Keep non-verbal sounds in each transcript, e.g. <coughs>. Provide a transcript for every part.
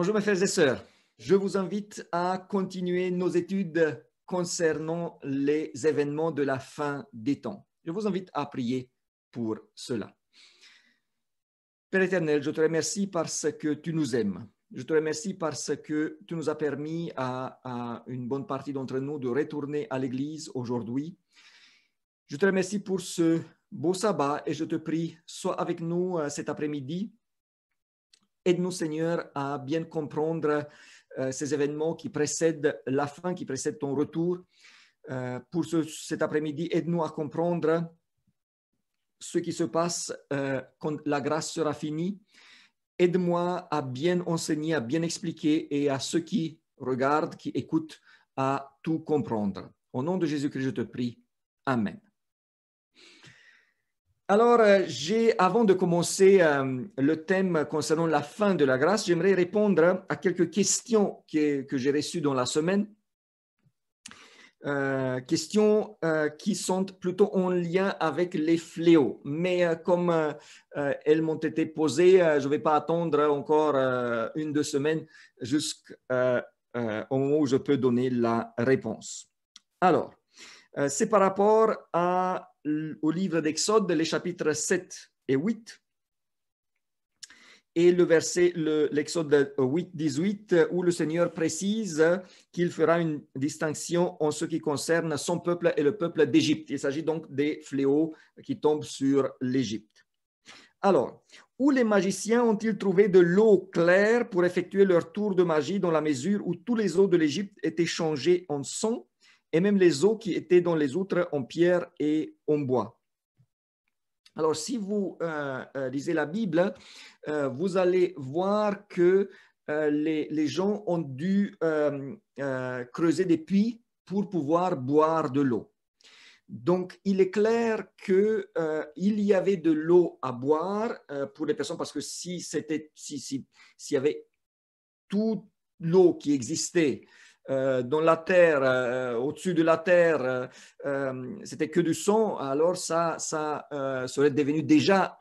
Bonjour mes frères et sœurs. Je vous invite à continuer nos études concernant les événements de la fin des temps. Je vous invite à prier pour cela. Père éternel, je te remercie parce que tu nous aimes. Je te remercie parce que tu nous as permis à, une bonne partie d'entre nous de retourner à l'Église aujourd'hui. Je te remercie pour ce beau sabbat et je te prie, sois avec nous euh, cet après-midi Aide-nous, Seigneur, à bien comprendre euh, ces événements qui précèdent la fin, qui précèdent ton retour. Euh, pour cet après-midi, aide-nous à comprendre ce qui se passe euh, quand la grâce sera finie. Aide-moi à bien enseigner, à bien expliquer et à ceux qui regardent, qui écoutent, à tout comprendre. Au nom de Jésus-Christ, je te prie. Amen. Alors, euh, j'ai, avant de commencer euh, le thème concernant la fin de la grâce, j'aimerais répondre à quelques questions que, j'ai reçues dans la semaine. Euh, questions qui sont plutôt en lien avec les fléaux. Mais comme elles m'ont été posées, je ne vais pas attendre encore une, deux semaines jusqu'au moment où je peux donner la réponse. Alors, c'est par rapport à au livre d'Exode, les chapitres 7 et 8, et le verset, l'Exode 8, 18, où le Seigneur précise qu'il fera une distinction en ce qui concerne son peuple et le peuple d'Égypte. Il s'agit donc des fléaux qui tombent sur l'Égypte. Alors, où les magiciens ont-ils trouvé de l'eau claire pour effectuer leur tour de magie dans la mesure où tous les eaux de l'Égypte étaient changées en sang et même les eaux qui étaient dans les autres en pierre et en bois. Alors, si vous euh, euh, lisez la Bible, euh, vous allez voir que les, gens ont dû creuser des puits pour pouvoir boire de l'eau. Donc, il est clair qu'il y avait de l'eau à boire pour les personnes parce que si c'était, s'il si, y avait toute l'eau qui existait euh, dans la terre, euh, au-dessus de la terre, euh, c'était que du son, alors ça, ça serait devenu déjà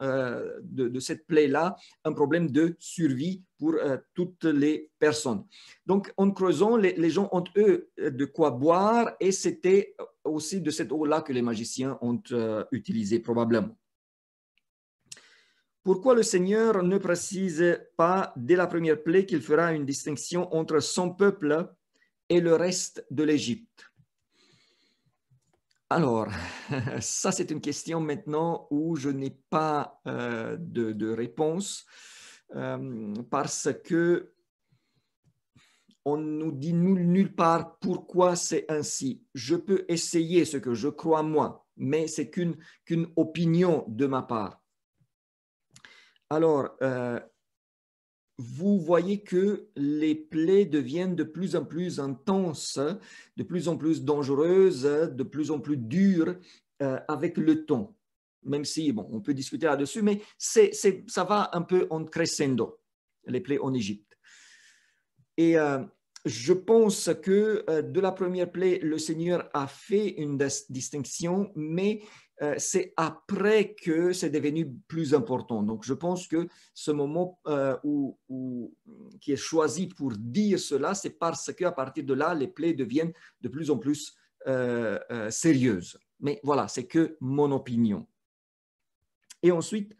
de, cette plaie-là un problème de survie pour toutes les personnes. Donc en creusant, les, gens ont eux de quoi boire et c'était aussi de cette eau-là que les magiciens ont utilisé probablement. Pourquoi le Seigneur ne précise pas dès la première plaie qu'il fera une distinction entre son peuple et le reste de l'Égypte. Alors, <laughs> ça c'est une question maintenant où je n'ai pas euh, de, réponse euh, parce que on nous dit nulle, part pourquoi c'est ainsi. Je peux essayer ce que je crois moi, mais c'est qu'une qu'une opinion de ma part. Alors, euh, vous voyez que les plaies deviennent de plus en plus intenses, de plus en plus dangereuses, de plus en plus dures euh, avec le temps. Même si, bon, on peut discuter là-dessus, mais c'est, ça va un peu en crescendo, les plaies en Égypte. Et euh, je pense que euh, de la première plaie, le Seigneur a fait une distinction, mais euh, c'est après que c'est devenu plus important. Donc, je pense que ce moment euh, qui est choisi pour dire cela, c'est parce qu'à partir de là, les plaies deviennent de plus en plus euh, sérieuses. Mais voilà, c'est que mon opinion. Et ensuite,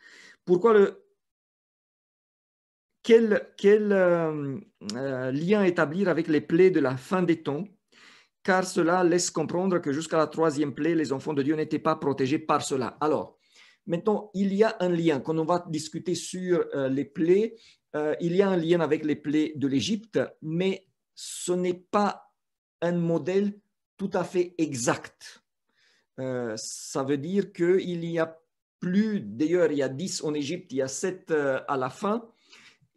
pourquoi le... Quel, quel lien établir avec les plaies de la fin des temps car cela laisse comprendre que jusqu'à la troisième plaie, les enfants de Dieu n'étaient pas protégés par cela. Alors, maintenant, il y a un lien. Quand on va discuter sur euh, les plaies, euh, il y a un lien avec les plaies de l'Égypte, mais ce n'est pas un modèle tout à fait exact. Euh, ça veut dire qu'il y a plus, d'ailleurs, il y a 10 en Égypte, il y a 7 à la fin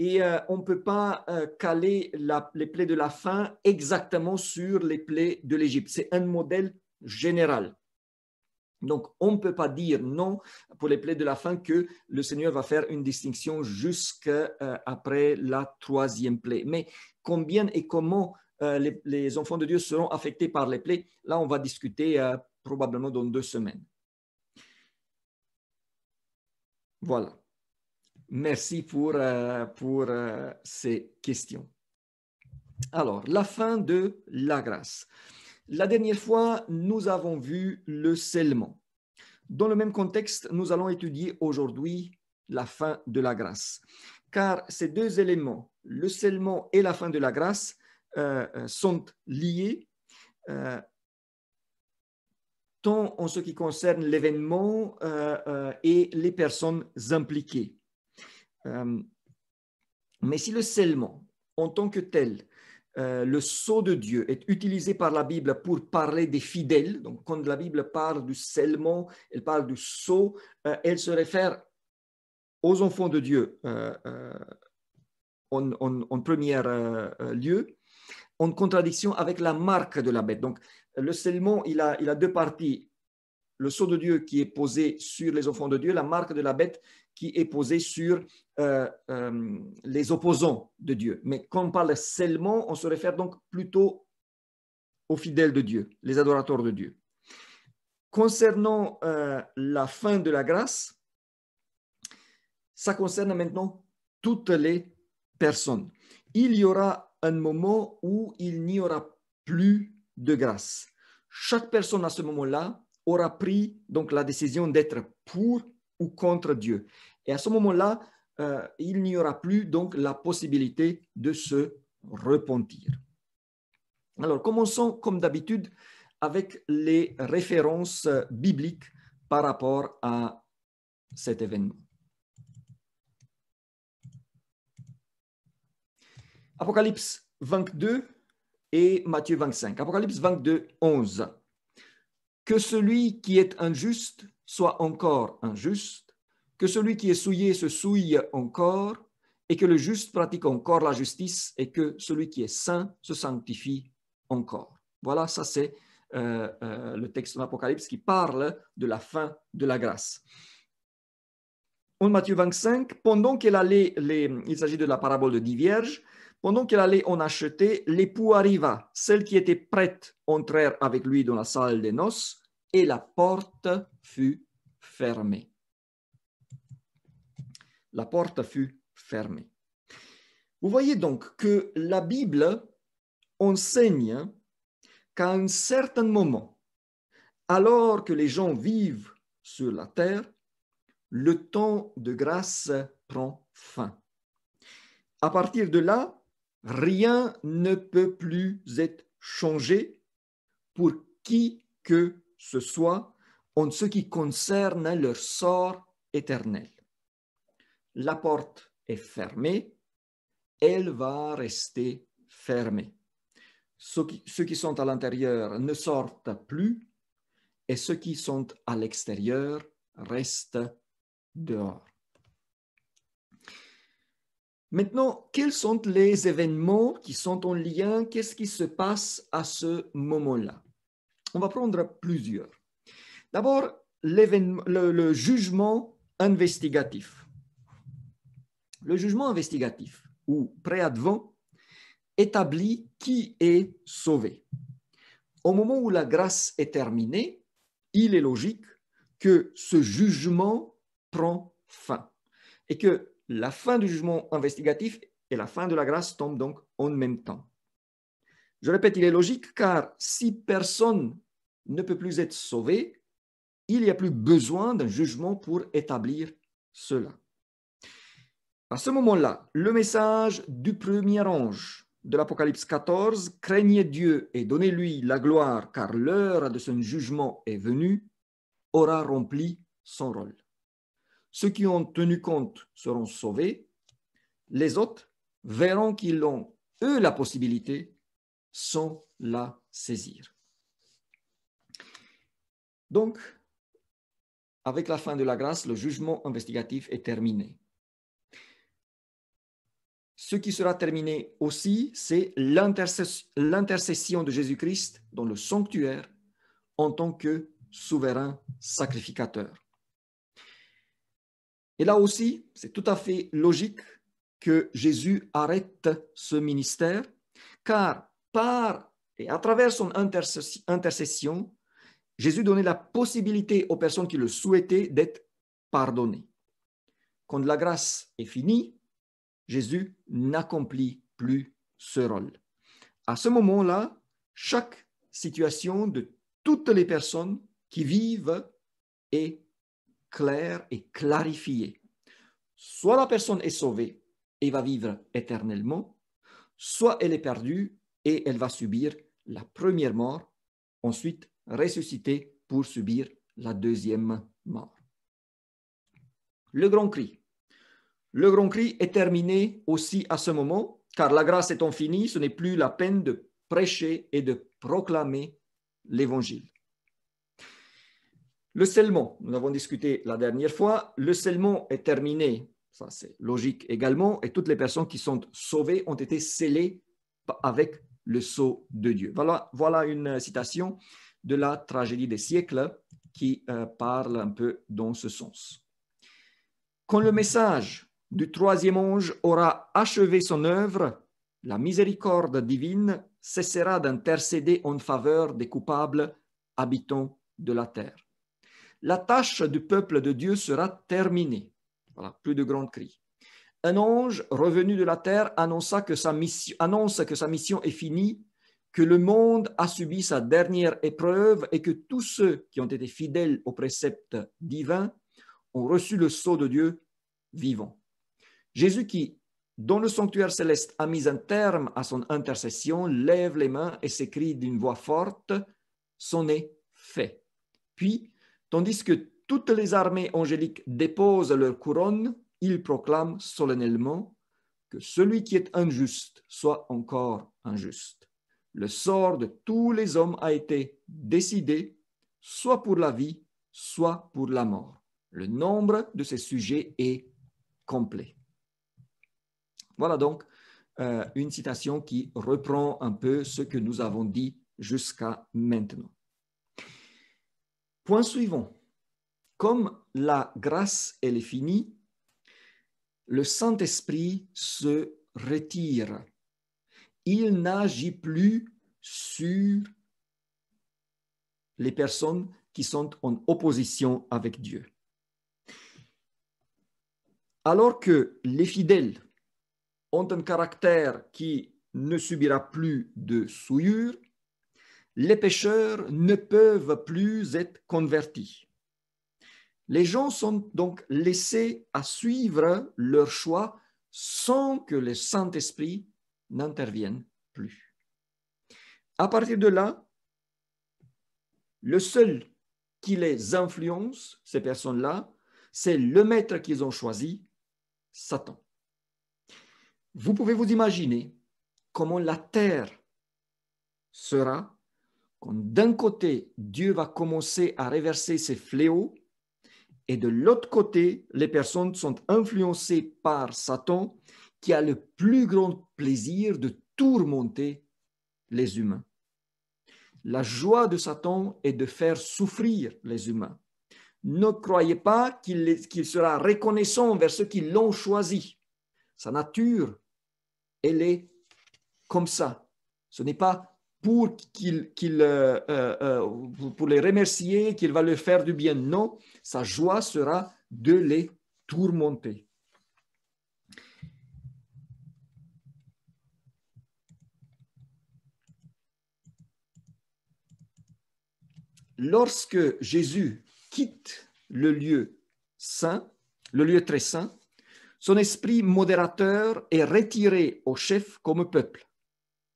et euh, on ne peut pas euh, caler les plaies de la faim exactement sur les plaies de l'Égypte. C'est un modèle général. Donc, on ne peut pas dire non pour les plaies de la faim que le Seigneur va faire une distinction jusqu'après euh, la troisième plaie. Mais combien et comment les, enfants de Dieu seront affectés par les plaies, là, on va discuter probablement dans deux semaines. Voilà. Merci pour, euh, euh, ces questions. Alors, la fin de la grâce. La dernière fois, nous avons vu le scellement. Dans le même contexte, nous allons étudier aujourd'hui la fin de la grâce. Car ces deux éléments, le scellement et la fin de la grâce, euh, sont liés tant en ce qui concerne l'événement et les personnes impliquées. Euh, mais si le scellement, en tant que tel, euh, le sceau de Dieu est utilisé par la Bible pour parler des fidèles, donc quand la Bible parle du scellement, elle parle du sceau, euh, elle se réfère aux enfants de Dieu en, premier lieu, en contradiction avec la marque de la bête. Donc le scellement, il a, il a deux parties le sceau de Dieu qui est posé sur les enfants de Dieu, la marque de la bête qui est posée sur euh, euh, les opposants de Dieu. Mais quand on parle seulement, on se réfère donc plutôt aux fidèles de Dieu, les adorateurs de Dieu. Concernant euh, la fin de la grâce, ça concerne maintenant toutes les personnes. Il y aura un moment où il n'y aura plus de grâce. Chaque personne à ce moment-là aura pris donc la décision d'être pour ou contre Dieu. Et à ce moment-là, euh, il n'y aura plus donc la possibilité de se repentir. Alors, commençons comme d'habitude avec les références bibliques par rapport à cet événement. Apocalypse 22 et Matthieu 25. Apocalypse 22, 11. Que celui qui est injuste soit encore injuste que celui qui est souillé se souille encore, et que le juste pratique encore la justice, et que celui qui est saint se sanctifie encore. Voilà, ça c'est euh, euh, le texte de l'Apocalypse qui parle de la fin de la grâce. En Matthieu 25, pendant qu'elle allait, il s'agit de la parabole de dix vierges, pendant qu'elle allait en acheter, l'époux arriva. Celles qui étaient prêtes entrèrent avec lui dans la salle des noces et la porte fut fermée la porte fut fermée. Vous voyez donc que la Bible enseigne qu'à un certain moment, alors que les gens vivent sur la terre, le temps de grâce prend fin. À partir de là, rien ne peut plus être changé pour qui que ce soit en ce qui concerne leur sort éternel la porte est fermée, elle va rester fermée. Ceux qui, sont à l'intérieur ne sortent plus et ceux qui sont à l'extérieur restent dehors. Maintenant, quels sont les événements qui sont en lien Qu'est-ce qui se passe à ce moment-là On va prendre plusieurs. D'abord, le jugement investigatif. Le jugement investigatif ou préadvent établit qui est sauvé. Au moment où la grâce est terminée, il est logique que ce jugement prend fin et que la fin du jugement investigatif et la fin de la grâce tombent donc en même temps. Je répète, il est logique car si personne ne peut plus être sauvé, il n'y a plus besoin d'un jugement pour établir cela. À ce moment-là, le message du premier ange de l'Apocalypse 14, craignez Dieu et donnez-lui la gloire, car l'heure de son jugement est venue, aura rempli son rôle. Ceux qui ont tenu compte seront sauvés, les autres verront qu'ils ont, eux, la possibilité sans la saisir. Donc, avec la fin de la grâce, le jugement investigatif est terminé. Ce qui sera terminé aussi, c'est l'intercession de Jésus-Christ dans le sanctuaire en tant que souverain sacrificateur. Et là aussi, c'est tout à fait logique que Jésus arrête ce ministère, car par et à travers son intercession, Jésus donnait la possibilité aux personnes qui le souhaitaient d'être pardonnées. Quand la grâce est finie, Jésus n'accomplit plus ce rôle. À ce moment-là, chaque situation de toutes les personnes qui vivent est claire et clarifiée. Soit la personne est sauvée et va vivre éternellement, soit elle est perdue et elle va subir la première mort, ensuite ressuscitée pour subir la deuxième mort. Le grand cri. Le grand cri est terminé aussi à ce moment, car la grâce étant finie, ce n'est plus la peine de prêcher et de proclamer l'évangile. Le scellement, nous avons discuté la dernière fois, le scellement est terminé, ça c'est logique également, et toutes les personnes qui sont sauvées ont été scellées avec le sceau de Dieu. Voilà, une citation de la tragédie des siècles qui euh, parle un peu dans ce sens. Quand le message du troisième ange aura achevé son œuvre, la miséricorde divine cessera d'intercéder en faveur des coupables habitants de la terre. La tâche du peuple de Dieu sera terminée. Voilà, plus de grands cris. Un ange revenu de la terre annonça que sa mission, annonce que sa mission est finie, que le monde a subi sa dernière épreuve et que tous ceux qui ont été fidèles au précepte divin ont reçu le sceau de Dieu vivant. Jésus qui, dans le sanctuaire céleste, a mis un terme à son intercession, lève les mains et s'écrie d'une voix forte, Son est fait. Puis, tandis que toutes les armées angéliques déposent leur couronne, il proclame solennellement que celui qui est injuste soit encore injuste. Le sort de tous les hommes a été décidé, soit pour la vie, soit pour la mort. Le nombre de ces sujets est complet. Voilà donc euh, une citation qui reprend un peu ce que nous avons dit jusqu'à maintenant. Point suivant. Comme la grâce, elle est finie, le Saint-Esprit se retire. Il n'agit plus sur les personnes qui sont en opposition avec Dieu. Alors que les fidèles ont un caractère qui ne subira plus de souillure, les pécheurs ne peuvent plus être convertis. Les gens sont donc laissés à suivre leur choix sans que le Saint-Esprit n'intervienne plus. À partir de là, le seul qui les influence, ces personnes-là, c'est le maître qu'ils ont choisi, Satan. Vous pouvez vous imaginer comment la terre sera quand d'un côté, Dieu va commencer à réverser ses fléaux et de l'autre côté, les personnes sont influencées par Satan qui a le plus grand plaisir de tourmenter les humains. La joie de Satan est de faire souffrir les humains. Ne croyez pas qu'il sera reconnaissant vers ceux qui l'ont choisi sa nature, elle est comme ça. Ce n'est pas pour, qu'il, qu'il euh, euh, euh, pour les remercier qu'il va leur faire du bien. Non, sa joie sera de les tourmenter. Lorsque Jésus quitte le lieu saint, le lieu très saint, son esprit modérateur est retiré aux chefs comme peuple.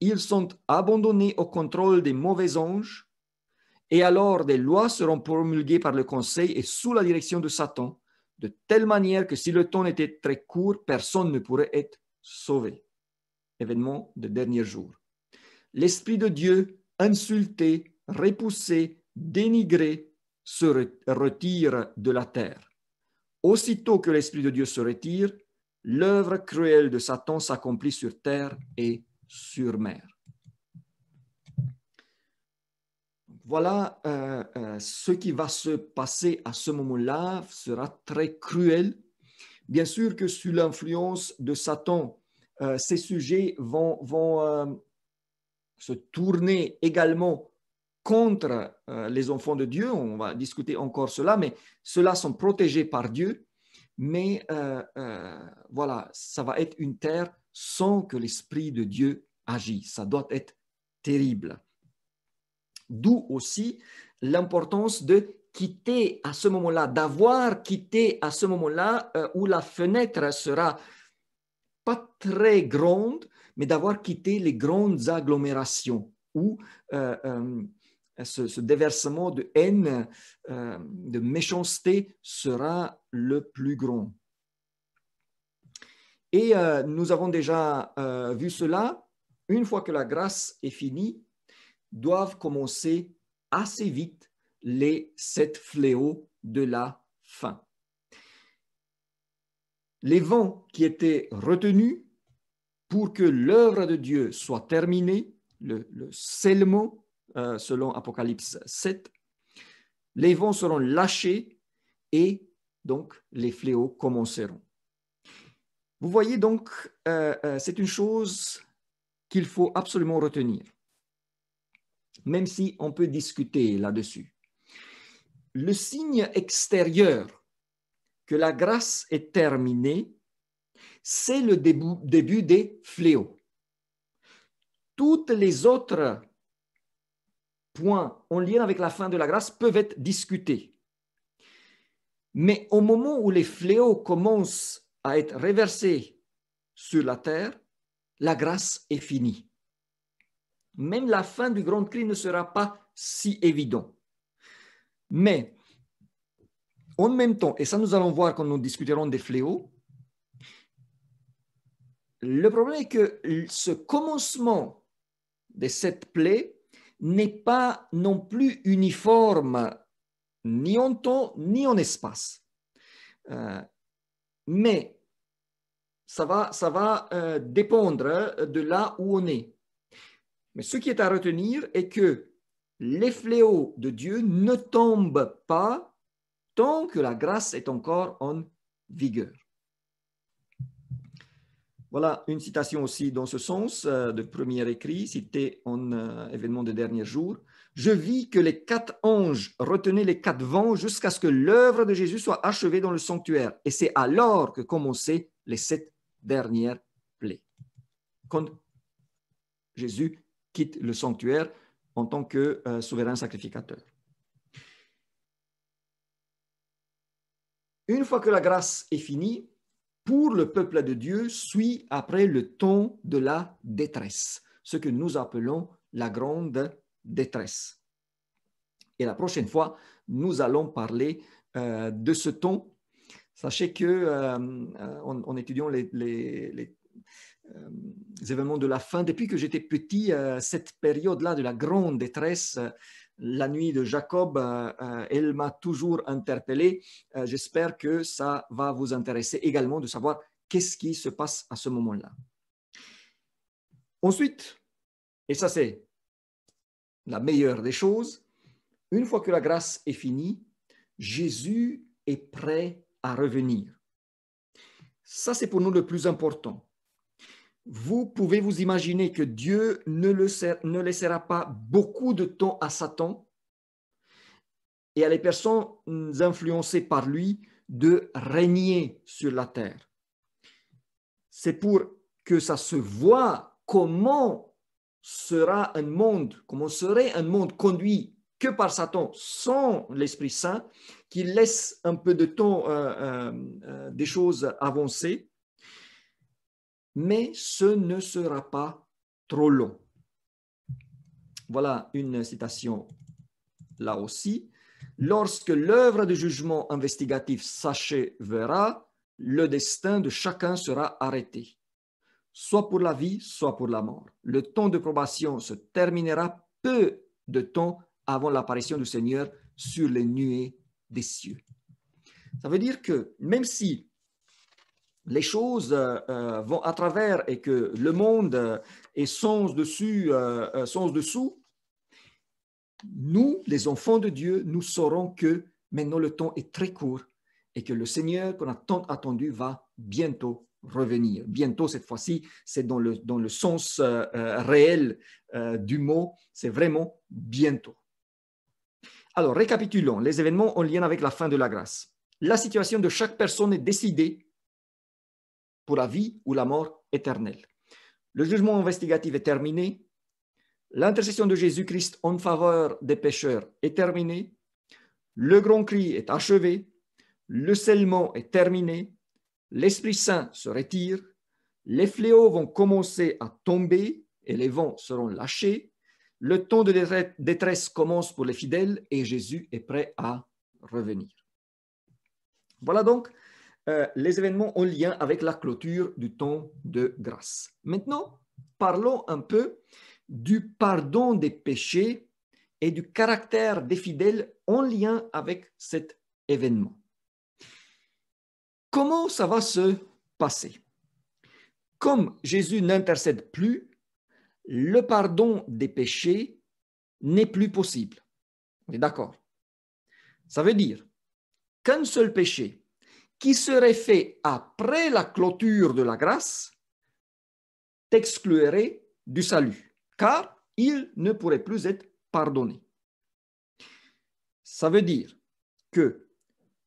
Ils sont abandonnés au contrôle des mauvais anges, et alors des lois seront promulguées par le Conseil et sous la direction de Satan, de telle manière que si le temps était très court, personne ne pourrait être sauvé. Événement de dernier jour. L'Esprit de Dieu, insulté, repoussé, dénigré, se retire de la terre. Aussitôt que l'Esprit de Dieu se retire, l'œuvre cruelle de Satan s'accomplit sur terre et sur mer. Voilà euh, euh, ce qui va se passer à ce moment-là sera très cruel. Bien sûr que sous l'influence de Satan, euh, ces sujets vont, vont se tourner également contre euh, les enfants de Dieu, on va discuter encore cela, mais ceux-là sont protégés par Dieu, mais euh, euh, voilà, ça va être une terre sans que l'Esprit de Dieu agisse. Ça doit être terrible. D'où aussi l'importance de quitter à ce moment-là, d'avoir quitté à ce moment-là où la fenêtre sera pas très grande, mais d'avoir quitté les grandes agglomérations où ce, déversement de haine, euh, de méchanceté sera le plus grand. Et euh, nous avons déjà euh, vu cela. Une fois que la grâce est finie, doivent commencer assez vite les sept fléaux de la fin. Les vents qui étaient retenus pour que l'œuvre de Dieu soit terminée, le, le scellement, euh, selon Apocalypse 7, les vents seront lâchés et donc les fléaux commenceront. Vous voyez donc, euh, euh, c'est une chose qu'il faut absolument retenir, même si on peut discuter là-dessus. Le signe extérieur que la grâce est terminée, c'est le début, début des fléaux. Toutes les autres points en lien avec la fin de la grâce peuvent être discutés. Mais au moment où les fléaux commencent à être réversés sur la terre, la grâce est finie. Même la fin du grand cri ne sera pas si évident. Mais en même temps, et ça nous allons voir quand nous discuterons des fléaux, le problème est que ce commencement de cette plaie n'est pas non plus uniforme ni en temps ni en espace. Euh, mais ça va, ça va euh, dépendre de là où on est. Mais ce qui est à retenir est que les fléaux de Dieu ne tombent pas tant que la grâce est encore en vigueur. Voilà une citation aussi dans ce sens, euh, de premier écrit, cité en euh, événement des derniers jours. Je vis que les quatre anges retenaient les quatre vents jusqu'à ce que l'œuvre de Jésus soit achevée dans le sanctuaire. Et c'est alors que commençaient les sept dernières plaies. Quand Jésus quitte le sanctuaire en tant que euh, souverain sacrificateur. Une fois que la grâce est finie, pour le peuple de Dieu suit après le ton de la détresse, ce que nous appelons la grande détresse. Et la prochaine fois, nous allons parler euh, de ce ton. Sachez que euh, euh, en, étudiant les, les, événements de la fin, depuis que j'étais petit, cette période-là de la grande détresse la nuit de Jacob, euh, euh, elle m'a toujours interpellé. Euh, j'espère que ça va vous intéresser également de savoir qu'est-ce qui se passe à ce moment-là. Ensuite, et ça c'est la meilleure des choses, une fois que la grâce est finie, Jésus est prêt à revenir. Ça c'est pour nous le plus important vous pouvez vous imaginer que Dieu ne, le, ne laissera pas beaucoup de temps à Satan et à les personnes influencées par lui de régner sur la terre. C'est pour que ça se voit comment sera un monde, comment serait un monde conduit que par Satan sans l'Esprit Saint, qui laisse un peu de temps euh, euh, euh, des choses avancer mais ce ne sera pas trop long. Voilà une citation là aussi. Lorsque l'œuvre de jugement investigatif s'achèvera, le destin de chacun sera arrêté, soit pour la vie, soit pour la mort. Le temps de probation se terminera peu de temps avant l'apparition du Seigneur sur les nuées des cieux. Ça veut dire que même si les choses euh, euh, vont à travers et que le monde euh, est sens dessus, sens dessous, nous, les enfants de Dieu, nous saurons que maintenant le temps est très court et que le Seigneur qu'on a tant attendu va bientôt revenir. Bientôt, cette fois-ci, c'est dans le, dans le sens réel du mot, c'est vraiment bientôt. Alors, récapitulons les événements en lien avec la fin de la grâce. La situation de chaque personne est décidée pour la vie ou la mort éternelle. Le jugement investigatif est terminé. L'intercession de Jésus-Christ en faveur des pécheurs est terminée. Le grand cri est achevé. Le scellement est terminé. L'Esprit Saint se retire. Les fléaux vont commencer à tomber et les vents seront lâchés. Le temps de détresse commence pour les fidèles et Jésus est prêt à revenir. Voilà donc euh, les événements en lien avec la clôture du temps de grâce. Maintenant, parlons un peu du pardon des péchés et du caractère des fidèles en lien avec cet événement. Comment ça va se passer Comme Jésus n'intercède plus, le pardon des péchés n'est plus possible. On est d'accord Ça veut dire qu'un seul péché qui serait fait après la clôture de la grâce t'exclurait du salut, car il ne pourrait plus être pardonné. Ça veut dire que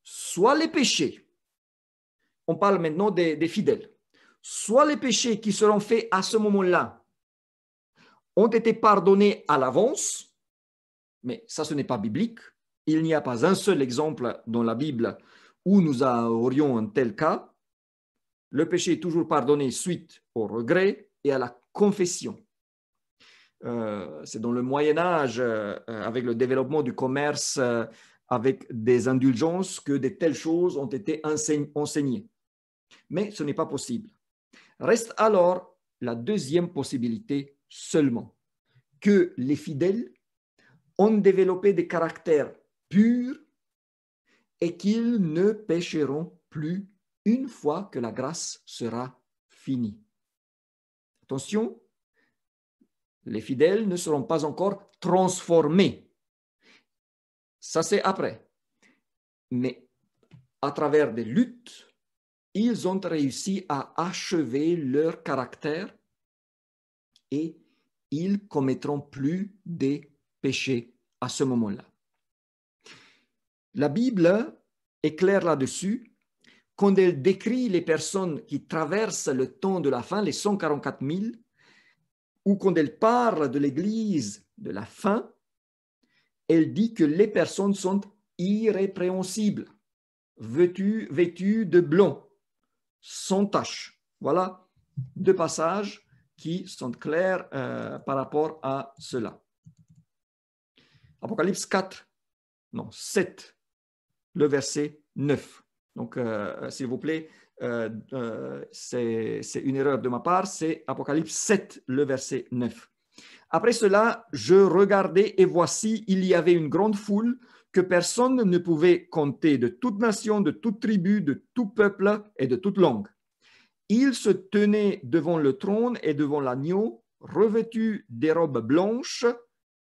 soit les péchés, on parle maintenant des fidèles, soit les péchés qui seront faits à ce moment-là ont été pardonnés à l'avance, mais ça ce n'est pas biblique. Il n'y a pas un seul exemple dans la Bible où nous aurions un tel cas, le péché est toujours pardonné suite au regret et à la confession. Euh, c'est dans le Moyen Âge, euh, avec le développement du commerce, euh, avec des indulgences, que de telles choses ont été enseignées. Mais ce n'est pas possible. Reste alors la deuxième possibilité seulement, que les fidèles ont développé des caractères purs et qu'ils ne pécheront plus une fois que la grâce sera finie. Attention, les fidèles ne seront pas encore transformés. Ça, c'est après. Mais à travers des luttes, ils ont réussi à achever leur caractère et ils commettront plus des péchés à ce moment-là. La Bible est claire là-dessus quand elle décrit les personnes qui traversent le temps de la fin, les 144 000, ou quand elle parle de l'Église de la fin, elle dit que les personnes sont irrépréhensibles, vêtues, de blanc, sans tache. Voilà deux passages qui sont clairs euh, par rapport à cela. Apocalypse 4, non, 7, le verset 9. Donc, euh, euh, s'il vous plaît, euh, c'est une erreur de ma part, c'est Apocalypse 7, le verset 9. Après cela, je regardais et voici, il y avait une grande foule que personne ne pouvait compter de toute nation, de toute tribu, de tout peuple et de toute langue. Ils se tenaient devant le trône et devant l'agneau, revêtus des robes blanches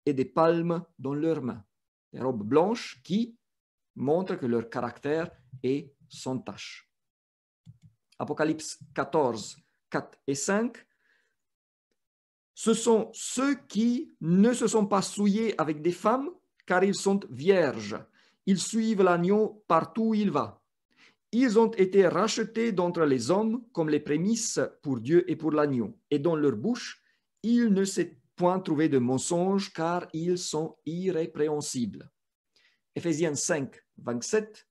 et des palmes dans leurs mains. Des robes blanches qui montre que leur caractère est sans tâche. Apocalypse 14, 4 et 5. Ce sont ceux qui ne se sont pas souillés avec des femmes, car ils sont vierges. Ils suivent l'agneau partout où il va. Ils ont été rachetés d'entre les hommes comme les prémices pour Dieu et pour l'agneau. Et dans leur bouche, il ne s'est point trouvé de mensonge, car ils sont irrépréhensibles. Ephésiens 5, 27,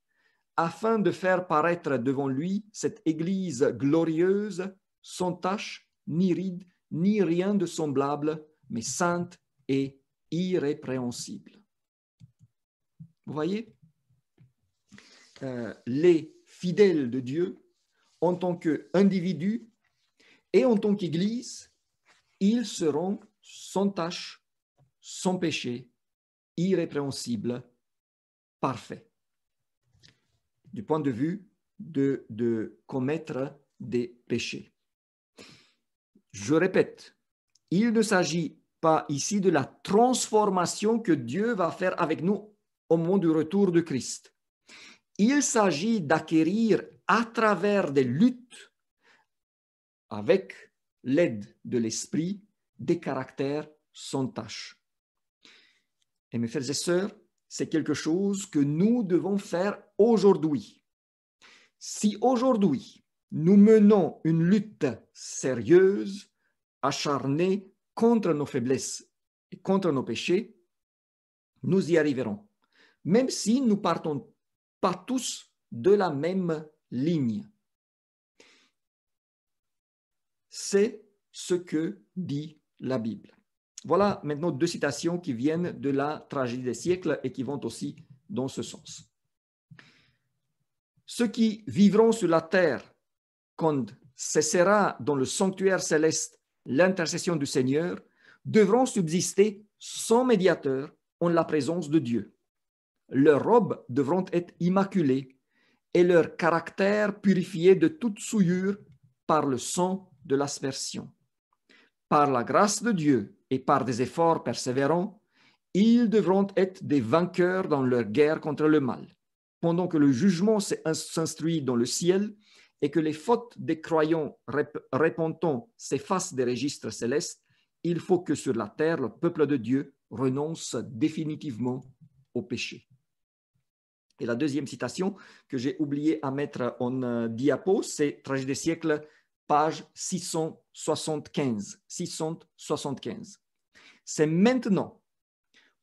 afin de faire paraître devant lui cette Église glorieuse, sans tache, ni ride, ni rien de semblable, mais sainte et irrépréhensible. Vous voyez euh, Les fidèles de Dieu, en tant qu'individus et en tant qu'Église, ils seront sans tache, sans péché, irrépréhensibles parfait du point de vue de, de commettre des péchés. Je répète, il ne s'agit pas ici de la transformation que Dieu va faire avec nous au moment du retour de Christ. Il s'agit d'acquérir à travers des luttes avec l'aide de l'esprit des caractères sans tâche. Et mes frères et sœurs, c'est quelque chose que nous devons faire aujourd'hui. Si aujourd'hui, nous menons une lutte sérieuse, acharnée contre nos faiblesses et contre nos péchés, nous y arriverons, même si nous partons pas tous de la même ligne. C'est ce que dit la Bible. Voilà maintenant deux citations qui viennent de la tragédie des siècles et qui vont aussi dans ce sens. Ceux qui vivront sur la terre quand cessera dans le sanctuaire céleste l'intercession du Seigneur devront subsister sans médiateur en la présence de Dieu. Leurs robes devront être immaculées et leur caractère purifié de toute souillure par le sang de l'aspersion par la grâce de Dieu et par des efforts persévérants, ils devront être des vainqueurs dans leur guerre contre le mal, pendant que le jugement s'instruit dans le ciel et que les fautes des croyants repentants s'effacent des registres célestes, il faut que sur la terre, le peuple de Dieu renonce définitivement au péché. Et la deuxième citation que j'ai oublié à mettre en euh, diapo, c'est Tragédie des siècles page 675. 675. C'est maintenant,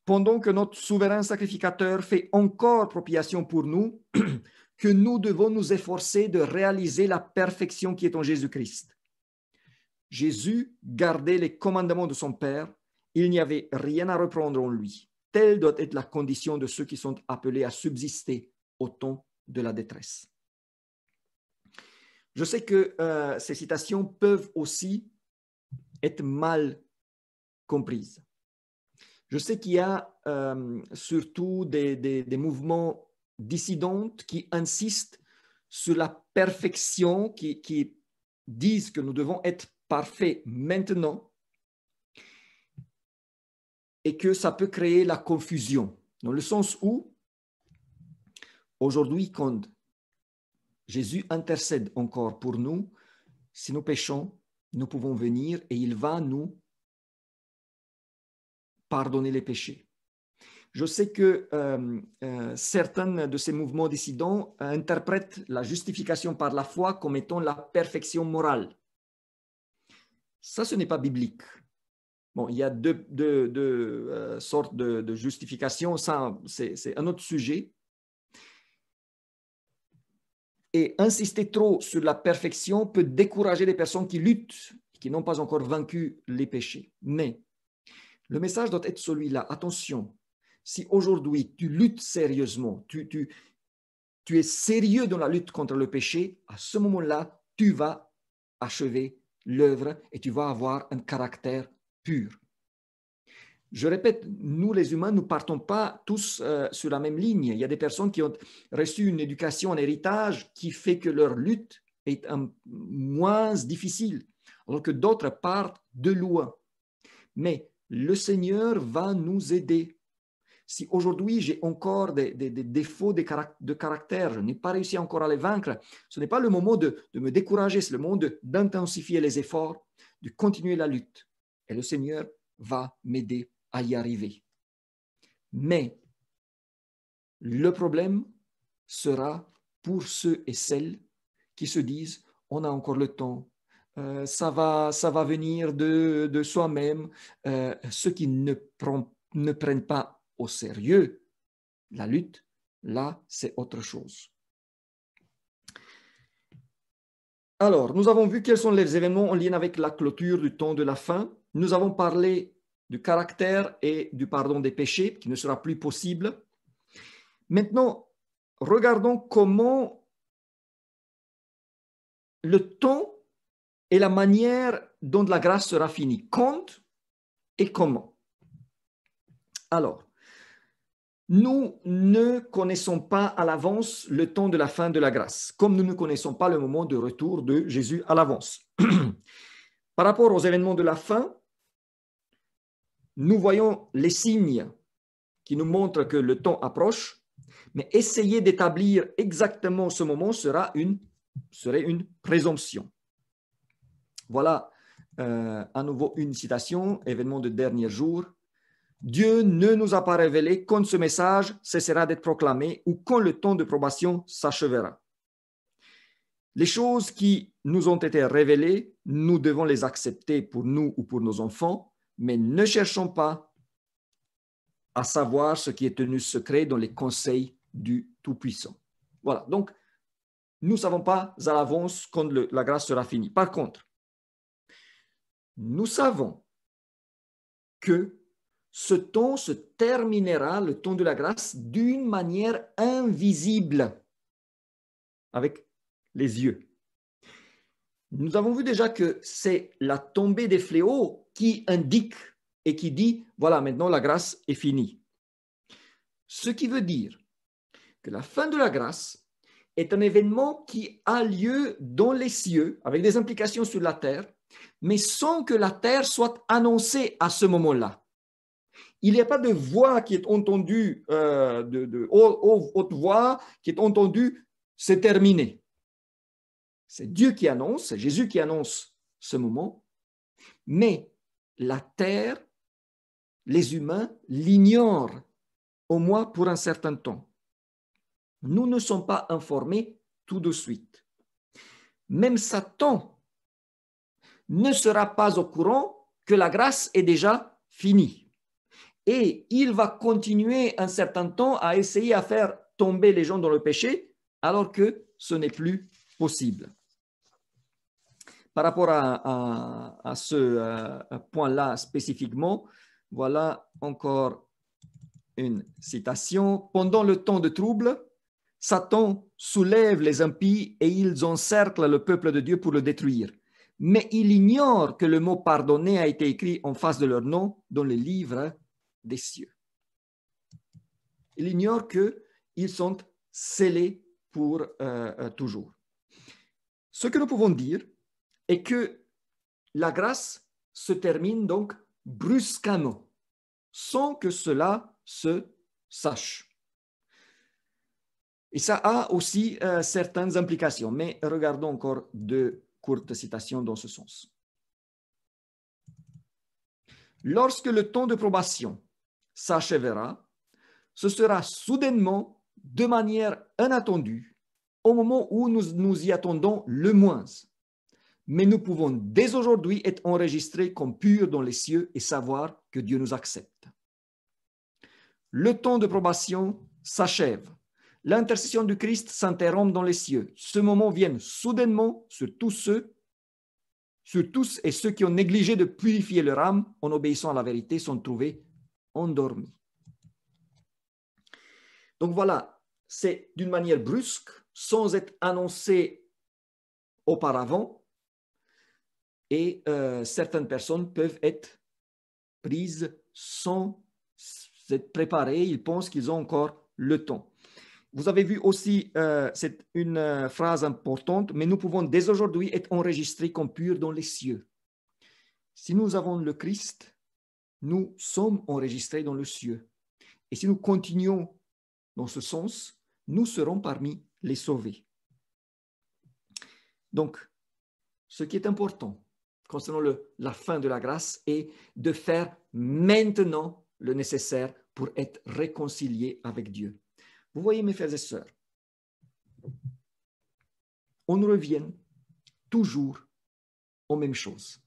pendant que notre souverain sacrificateur fait encore propiation pour nous, <clears throat> que nous devons nous efforcer de réaliser la perfection qui est en Jésus-Christ. Jésus gardait les commandements de son Père, il n'y avait rien à reprendre en lui. Telle doit être la condition de ceux qui sont appelés à subsister au temps de la détresse. Je sais que euh, ces citations peuvent aussi être mal comprises. Je sais qu'il y a euh, surtout des, mouvements dissidents qui insistent sur la perfection, qui, qui disent que nous devons être parfaits maintenant et que ça peut créer la confusion, dans le sens où aujourd'hui, quand Jésus intercède encore pour nous. Si nous péchons, nous pouvons venir et il va nous pardonner les péchés. Je sais que euh, euh, certains de ces mouvements dissidents interprètent la justification par la foi comme étant la perfection morale. Ça, ce n'est pas biblique. Bon, il y a deux, euh, sortes de, de justification, ça, c'est un autre sujet. Et insister trop sur la perfection peut décourager les personnes qui luttent, qui n'ont pas encore vaincu les péchés. Mais le message doit être celui-là. Attention, si aujourd'hui tu luttes sérieusement, tu, tu es sérieux dans la lutte contre le péché, à ce moment-là, tu vas achever l'œuvre et tu vas avoir un caractère pur je répète, nous les humains, nous partons pas tous euh, sur la même ligne. Il y a des personnes qui ont reçu une éducation, en héritage qui fait que leur lutte est moins difficile, alors que d'autres partent de loin. Mais le Seigneur va nous aider. Si aujourd'hui j'ai encore des, défauts de caractère, je n'ai pas réussi encore à les vaincre, ce n'est pas le moment de, de me décourager, c'est le moment d'intensifier les efforts, de continuer la lutte. Et le Seigneur va m'aider à y arriver. Mais le problème sera pour ceux et celles qui se disent on a encore le temps, euh, ça, va, ça va venir de, de soi-même, euh, ceux qui ne, ne prennent pas au sérieux la lutte, là, c'est autre chose. Alors, nous avons vu quels sont les événements en lien avec la clôture du temps de la fin. Nous avons parlé du caractère et du pardon des péchés, qui ne sera plus possible. Maintenant, regardons comment le temps et la manière dont la grâce sera finie compte et comment. Alors, nous ne connaissons pas à l'avance le temps de la fin de la grâce, comme nous ne connaissons pas le moment de retour de Jésus à l'avance. <clears throat> Par rapport aux événements de la fin, nous voyons les signes qui nous montrent que le temps approche, mais essayer d'établir exactement ce moment sera une, serait une présomption. Voilà euh, à nouveau une citation, événement de dernier jour. Dieu ne nous a pas révélé quand ce message cessera d'être proclamé ou quand le temps de probation s'achevera. Les choses qui nous ont été révélées, nous devons les accepter pour nous ou pour nos enfants mais ne cherchons pas à savoir ce qui est tenu secret dans les conseils du Tout-Puissant. Voilà, donc nous ne savons pas à l'avance quand la grâce sera finie. Par contre, nous savons que ce temps se terminera, le temps de la grâce, d'une manière invisible avec les yeux. Nous avons vu déjà que c'est la tombée des fléaux qui indique et qui dit, voilà, maintenant la grâce est finie. Ce qui veut dire que la fin de la grâce est un événement qui a lieu dans les cieux, avec des implications sur la terre, mais sans que la terre soit annoncée à ce moment-là. Il n'y a pas de voix qui est entendue, euh, de, haute, haute voix qui est entendue, c'est terminé. C'est Dieu qui annonce, c'est Jésus qui annonce ce moment, mais la terre, les humains l'ignorent, au moins pour un certain temps. Nous ne sommes pas informés tout de suite. Même Satan ne sera pas au courant que la grâce est déjà finie. Et il va continuer un certain temps à essayer à faire tomber les gens dans le péché, alors que ce n'est plus possible. Par rapport à, ce euh, point-là spécifiquement, voilà encore une citation. Pendant le temps de trouble, Satan soulève les impies et ils encerclent le peuple de Dieu pour le détruire. Mais il ignore que le mot pardonner a été écrit en face de leur nom dans le livre des cieux. Il ignore qu'ils sont scellés pour euh, euh, toujours. Ce que nous pouvons dire, et que la grâce se termine donc brusquement, sans que cela se sache. Et ça a aussi euh, certaines implications, mais regardons encore deux courtes citations dans ce sens. Lorsque le temps de probation s'achèvera, ce sera soudainement, de manière inattendue, au moment où nous nous y attendons le moins mais nous pouvons dès aujourd'hui être enregistrés comme purs dans les cieux et savoir que Dieu nous accepte. Le temps de probation s'achève. L'intercession du Christ s'interrompt dans les cieux. Ce moment vient soudainement sur tous ceux, sur tous et ceux qui ont négligé de purifier leur âme en obéissant à la vérité sont trouvés endormis. Donc voilà, c'est d'une manière brusque, sans être annoncé auparavant, et euh, certaines personnes peuvent être prises sans être préparées. Ils pensent qu'ils ont encore le temps. Vous avez vu aussi, euh, c'est une euh, phrase importante, mais nous pouvons dès aujourd'hui être enregistrés comme purs dans les cieux. Si nous avons le Christ, nous sommes enregistrés dans le cieux. Et si nous continuons dans ce sens, nous serons parmi les sauvés. Donc, ce qui est important, concernant la fin de la grâce et de faire maintenant le nécessaire pour être réconcilié avec Dieu. Vous voyez, mes frères et sœurs, on revient toujours aux mêmes choses.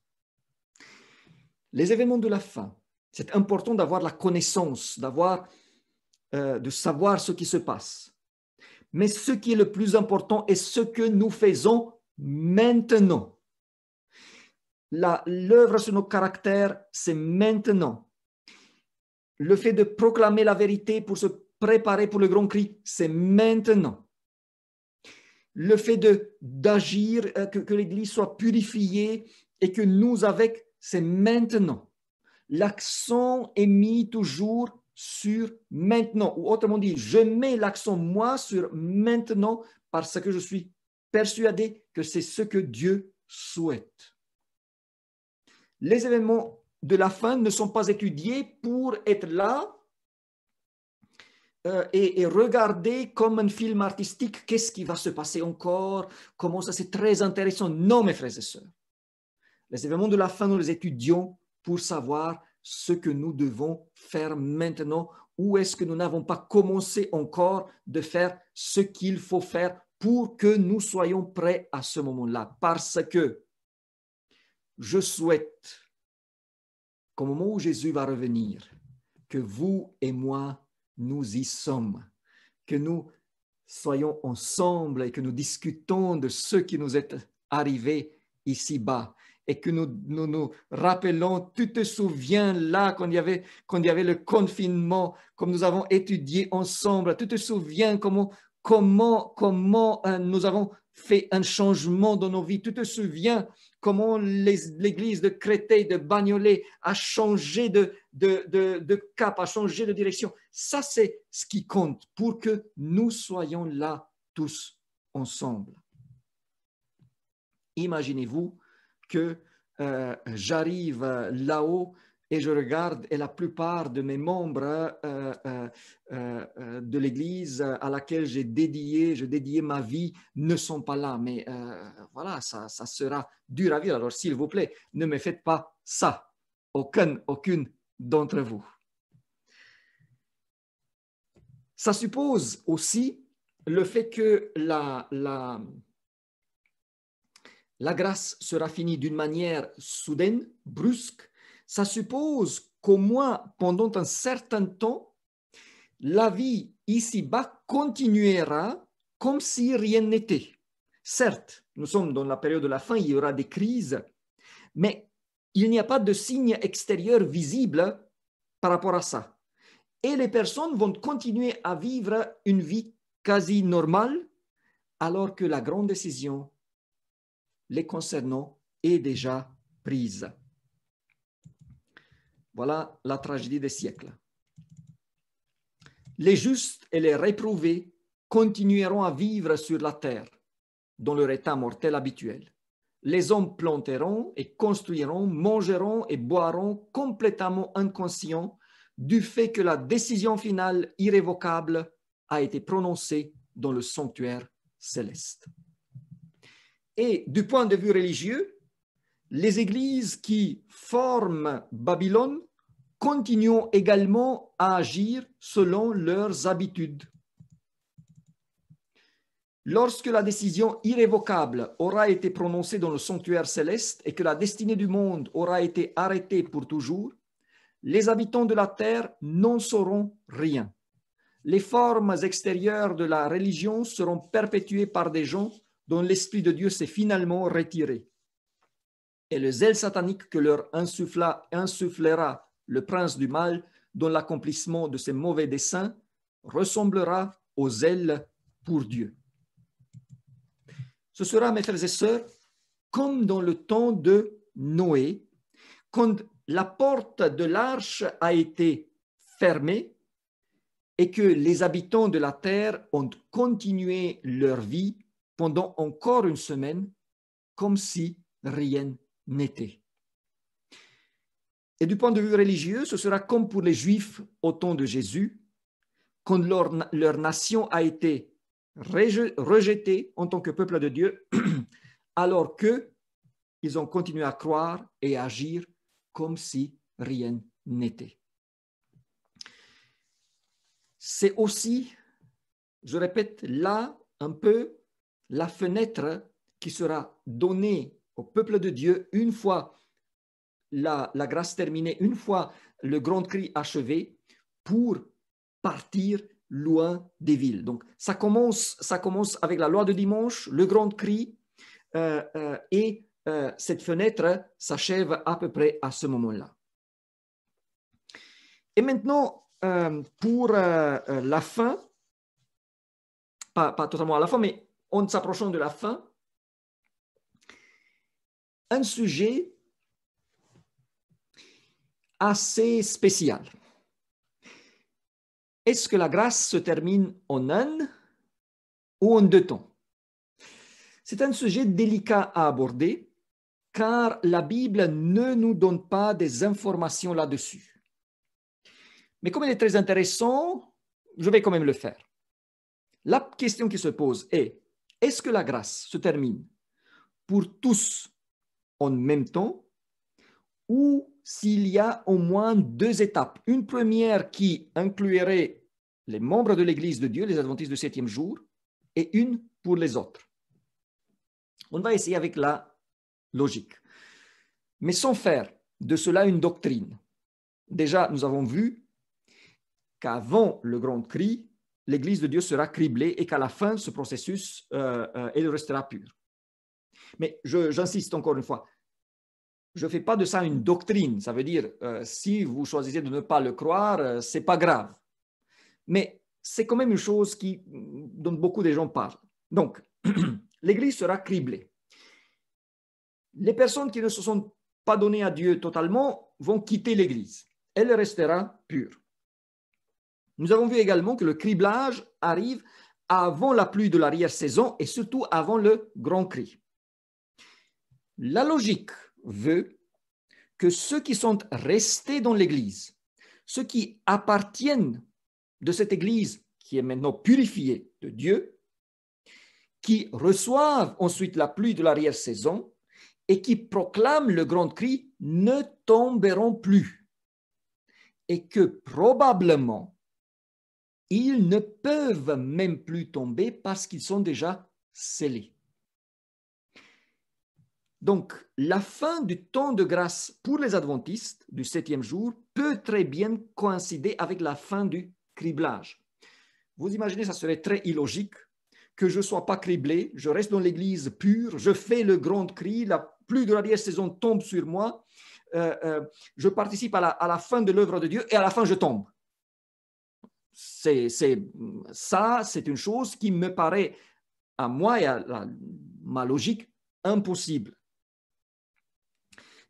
Les événements de la fin, c'est important d'avoir la connaissance, d'avoir, euh, de savoir ce qui se passe. Mais ce qui est le plus important est ce que nous faisons maintenant l'œuvre sur nos caractères, c'est maintenant. Le fait de proclamer la vérité pour se préparer pour le grand cri, c'est maintenant. Le fait d'agir, euh, que, que l'Église soit purifiée et que nous avec, c'est maintenant. L'accent est mis toujours sur maintenant, ou autrement dit, je mets l'accent moi sur maintenant parce que je suis persuadé que c'est ce que Dieu souhaite les événements de la fin ne sont pas étudiés pour être là euh, et, et, regarder comme un film artistique qu'est-ce qui va se passer encore, comment ça c'est très intéressant. Non, mes frères et sœurs. Les événements de la fin, nous les étudions pour savoir ce que nous devons faire maintenant, Où est-ce que nous n'avons pas commencé encore de faire ce qu'il faut faire pour que nous soyons prêts à ce moment-là. Parce que je souhaite qu'au moment où Jésus va revenir, que vous et moi, nous y sommes, que nous soyons ensemble et que nous discutons de ce qui nous est arrivé ici-bas et que nous, nous rappelons, tu te souviens là quand il, y avait, y avait le confinement, comme nous avons étudié ensemble, tu te souviens comment, comment, comment euh, nous avons fait un changement dans nos vies, tu te souviens comment l'église de Créteil, de Bagnolet a changé de, cap, a changé de direction. Ça, c'est ce qui compte pour que nous soyons là tous ensemble. Imaginez-vous que euh, j'arrive là-haut et je regarde, et la plupart de mes membres euh, euh, euh, de l'Église à laquelle j'ai dédié, je dédié ma vie, ne sont pas là. Mais voilà, ça, sera dur à vivre. Alors, s'il vous plaît, ne me faites pas ça. aucun, aucune d'entre vous. Ça suppose aussi le fait que la, la, la grâce sera finie d'une manière soudaine, brusque, ça suppose qu'au moins pendant un certain temps, la vie ici-bas continuera comme si rien n'était. Certes, nous sommes dans la période de la fin, il y aura des crises, mais il n'y a pas de signe extérieur visible par rapport à ça. Et les personnes vont continuer à vivre une vie quasi normale, alors que la grande décision les concernant est déjà prise. Voilà la tragédie des siècles. Les justes et les réprouvés continueront à vivre sur la terre, dans leur état mortel habituel. Les hommes planteront et construiront, mangeront et boiront complètement inconscients du fait que la décision finale irrévocable a été prononcée dans le sanctuaire céleste. Et du point de vue religieux, les églises qui forment Babylone continuent également à agir selon leurs habitudes. Lorsque la décision irrévocable aura été prononcée dans le sanctuaire céleste et que la destinée du monde aura été arrêtée pour toujours, les habitants de la terre n'en sauront rien. Les formes extérieures de la religion seront perpétuées par des gens dont l'Esprit de Dieu s'est finalement retiré le zèle satanique que leur insufflera le prince du mal, dont l'accomplissement de ses mauvais desseins ressemblera au zèle pour Dieu. Ce sera, mes frères et sœurs, comme dans le temps de Noé, quand la porte de l'arche a été fermée et que les habitants de la terre ont continué leur vie pendant encore une semaine comme si rien n'était. Et du point de vue religieux, ce sera comme pour les Juifs au temps de Jésus, quand leur, leur nation a été rejetée en tant que peuple de Dieu, <clears throat> alors que ils ont continué à croire et à agir comme si rien n'était. C'est aussi, je répète, là un peu la fenêtre qui sera donnée au peuple de Dieu une fois la, grâce terminée, une fois le grand cri achevé, pour partir loin des villes. Donc ça commence, ça commence avec la loi de dimanche, le grand cri, euh, euh, et euh, cette fenêtre s'achève à peu près à ce moment-là. Et maintenant, pour la fin, pas, pas totalement à la fin, mais en s'approchant de la fin, un sujet assez spécial. Est-ce que la grâce se termine en un ou en deux temps C'est un sujet délicat à aborder car la Bible ne nous donne pas des informations là-dessus. Mais comme il est très intéressant, je vais quand même le faire. La question qui se pose est, est-ce que la grâce se termine pour tous en même temps ou s'il y a au moins deux étapes. Une première qui incluerait les membres de l'Église de Dieu, les adventistes du septième jour, et une pour les autres. On va essayer avec la logique, mais sans faire de cela une doctrine. Déjà, nous avons vu qu'avant le grand cri, l'Église de Dieu sera criblée et qu'à la fin, ce processus, euh, euh, elle restera pure. Mais j'insiste encore une fois, je ne fais pas de ça une doctrine. Ça veut dire, euh, si vous choisissez de ne pas le croire, euh, ce n'est pas grave. Mais c'est quand même une chose qui, mm, dont beaucoup de gens parlent. Donc, <clears throat> l'Église sera criblée. Les personnes qui ne se sont pas données à Dieu totalement vont quitter l'Église. Elle restera pure. Nous avons vu également que le criblage arrive avant la pluie de l'arrière-saison et surtout avant le grand cri. La logique veut que ceux qui sont restés dans l'Église, ceux qui appartiennent de cette Église qui est maintenant purifiée de Dieu, qui reçoivent ensuite la pluie de l'arrière-saison et qui proclament le grand cri, ne tomberont plus. Et que probablement, ils ne peuvent même plus tomber parce qu'ils sont déjà scellés. Donc, la fin du temps de grâce pour les adventistes du septième jour peut très bien coïncider avec la fin du criblage. Vous imaginez, ça serait très illogique que je ne sois pas criblé, je reste dans l'église pure, je fais le grand cri, la plus de la saison tombe sur moi, euh, euh, je participe à la, fin de l'œuvre de Dieu et à la fin je tombe. C'est, ça, c'est une chose qui me paraît à moi et à ma logique impossible.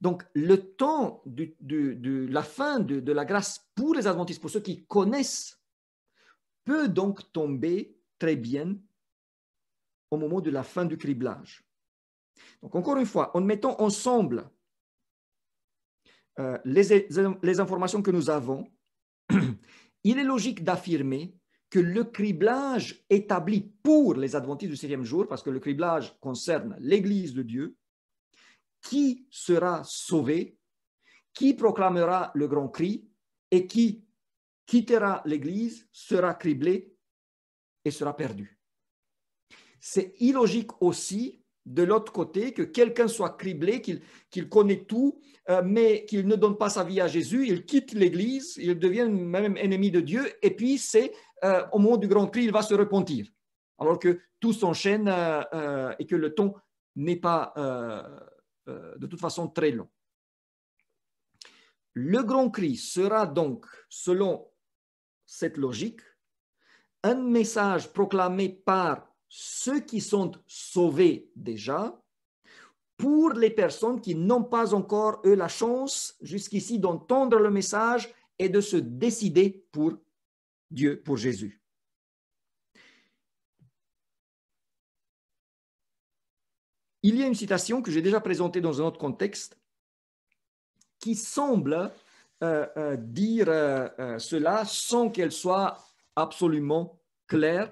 Donc, le temps de, la fin de, la grâce pour les adventistes, pour ceux qui connaissent, peut donc tomber très bien au moment de la fin du criblage. Donc, encore une fois, en mettant ensemble euh, les, les informations que nous avons, <clears throat> il est logique d'affirmer que le criblage établi pour les adventistes du septième jour, parce que le criblage concerne l'Église de Dieu, qui sera sauvé, qui proclamera le grand cri et qui quittera l'Église sera criblé et sera perdu. C'est illogique aussi de l'autre côté que quelqu'un soit criblé, qu'il connaît tout, euh, mais qu'il ne donne pas sa vie à Jésus, il quitte l'Église, il devient même ennemi de Dieu, et puis c'est euh, au moment du grand cri, il va se repentir, alors que tout s'enchaîne euh, et que le temps n'est pas euh, de toute façon très long. Le grand cri sera donc, selon cette logique, un message proclamé par ceux qui sont sauvés déjà pour les personnes qui n'ont pas encore eu la chance jusqu'ici d'entendre le message et de se décider pour Dieu, pour Jésus. il y a une citation que j'ai déjà présentée dans un autre contexte qui semble euh, euh, dire euh, cela sans qu'elle soit absolument claire,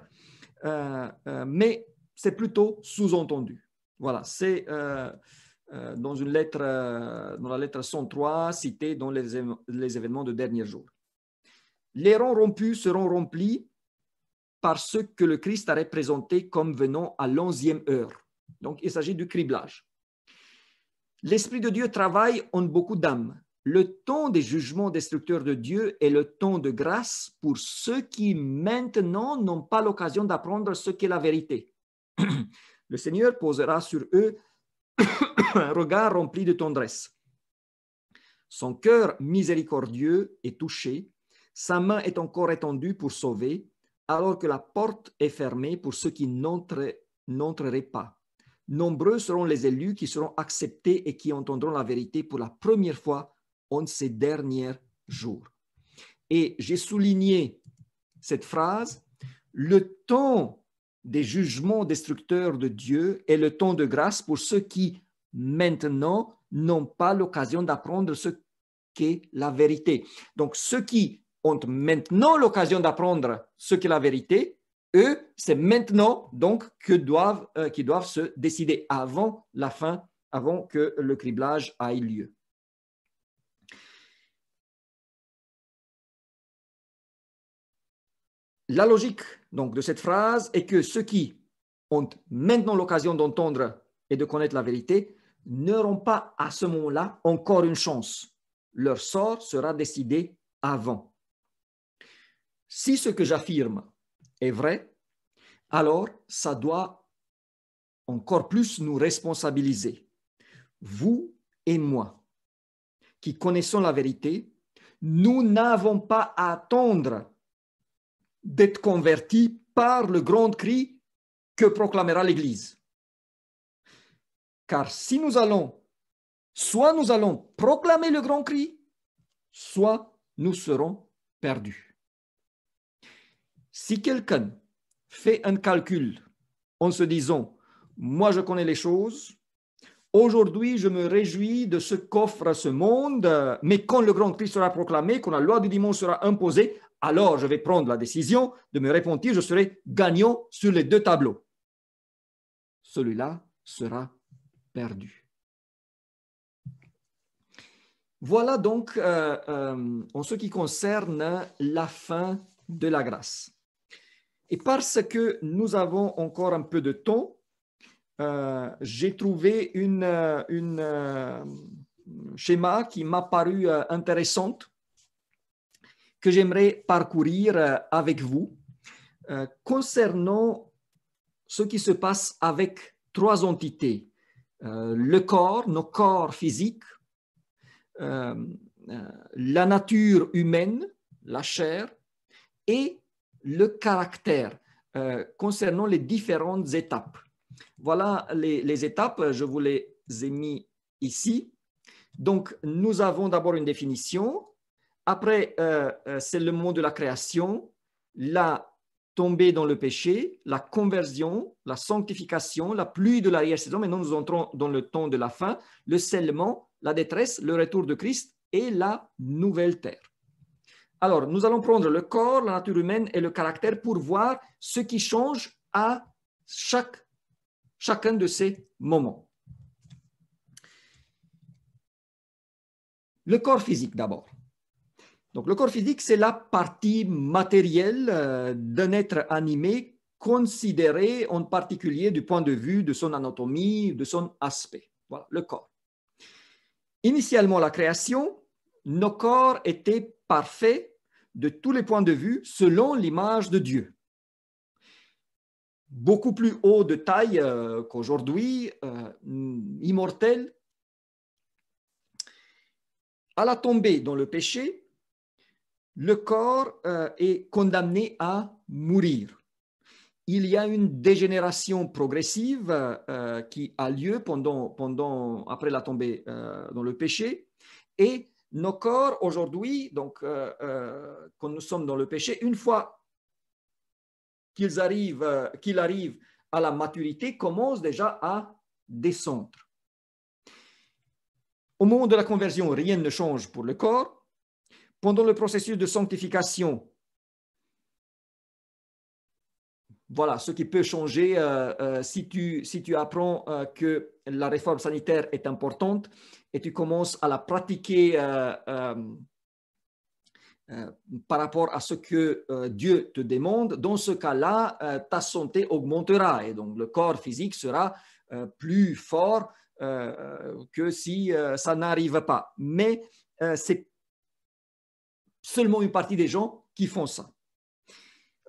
mais c'est plutôt sous-entendu. Voilà, c'est dans une lettre, dans la lettre 103, citée dans les, événements de dernier jour. Les rangs rompus seront remplis par ce que le Christ a représenté comme venant à l'onzième heure donc, il s'agit du criblage. L'Esprit de Dieu travaille en beaucoup d'âmes. Le temps des jugements destructeurs de Dieu est le temps de grâce pour ceux qui maintenant n'ont pas l'occasion d'apprendre ce qu'est la vérité. <clears throat> Le Seigneur posera sur eux <coughs> un regard rempli de tendresse. Son cœur miséricordieux est touché, sa main est encore étendue pour sauver, alors que la porte est fermée pour ceux qui n'entreraient pas. Nombreux seront les élus qui seront acceptés et qui entendront la vérité pour la première fois en ces derniers jours. Et j'ai souligné cette phrase, le temps des jugements destructeurs de Dieu est le temps de grâce pour ceux qui, maintenant, n'ont pas l'occasion d'apprendre ce qu'est la vérité. Donc, ceux qui ont maintenant l'occasion d'apprendre ce qu'est la vérité, eux, c'est maintenant donc que doivent, euh, qu'ils doivent se décider avant la fin, avant que le criblage ait lieu. La logique donc, de cette phrase est que ceux qui ont maintenant l'occasion d'entendre et de connaître la vérité n'auront pas à ce moment-là encore une chance. Leur sort sera décidé avant. Si ce que j'affirme est vrai, alors ça doit encore plus nous responsabiliser. Vous et moi, qui connaissons la vérité, nous n'avons pas à attendre d'être convertis par le grand cri que proclamera l'Église. Car si nous allons, soit nous allons proclamer le grand cri, soit nous serons perdus. Si quelqu'un fait un calcul en se disant, moi je connais les choses, aujourd'hui je me réjouis de ce qu'offre ce monde, mais quand le grand Christ sera proclamé, quand la loi du dimanche sera imposée, alors je vais prendre la décision de me repentir, je serai gagnant sur les deux tableaux. Celui-là sera perdu. Voilà donc euh, euh, en ce qui concerne la fin de la grâce. Et parce que nous avons encore un peu de temps, euh, j'ai trouvé un une euh, euh, schéma qui m'a paru intéressante que j'aimerais parcourir avec vous concernant ce qui se passe avec trois entités le corps, nos corps physiques, la nature humaine, la chair, et le caractère euh, concernant les différentes étapes. Voilà les, étapes, je vous les ai mis ici. Donc, nous avons d'abord une définition. Après, euh, euh, c'est le mot de la création, la tombée dans le péché, la conversion, la sanctification, la pluie de l'arrière-saison. Maintenant, nous entrons dans le temps de la fin, le scellement, la détresse, le retour de Christ et la nouvelle terre. Alors, nous allons prendre le corps, la nature humaine et le caractère pour voir ce qui change à chaque, chacun de ces moments. Le corps physique d'abord. Donc, le corps physique, c'est la partie matérielle euh, d'un être animé considéré en particulier du point de vue de son anatomie, de son aspect. Voilà, le corps. Initialement, la création, nos corps étaient parfaits de tous les points de vue selon l'image de Dieu. Beaucoup plus haut de taille euh, qu'aujourd'hui, euh, immortel. À la tombée dans le péché, le corps euh, est condamné à mourir. Il y a une dégénération progressive qui a lieu pendant, pendant, après la tombée dans le péché et nos corps aujourd'hui, donc euh, euh, quand nous sommes dans le péché, une fois qu'ils arrivent, euh, à la maturité, commencent déjà à descendre. Au moment de la conversion, rien ne change pour le corps. Pendant le processus de sanctification, voilà ce qui peut changer euh, euh, si, tu, si tu apprends euh, que la réforme sanitaire est importante et tu commences à la pratiquer par rapport à ce que Dieu te demande. Dans ce cas-là, ta santé augmentera et donc le corps physique sera plus fort que si ça n'arrive pas. Mais c'est seulement une partie des gens qui font ça.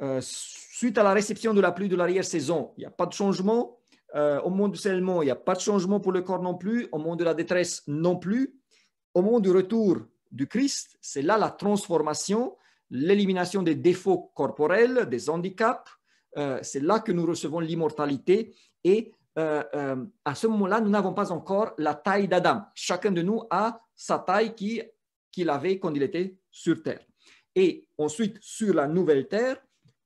Euh, suite à la réception de la pluie de l'arrière-saison, il n'y a pas de changement. Euh, au moment du scellement il n'y a pas de changement pour le corps non plus. Au moment de la détresse non plus. Au moment du retour du Christ, c'est là la transformation, l'élimination des défauts corporels, des handicaps. Euh, c'est là que nous recevons l'immortalité. Et à ce moment-là, nous n'avons pas encore la taille d'Adam. Chacun de nous a sa taille qu'il avait quand il était sur Terre. Et ensuite, sur la nouvelle Terre,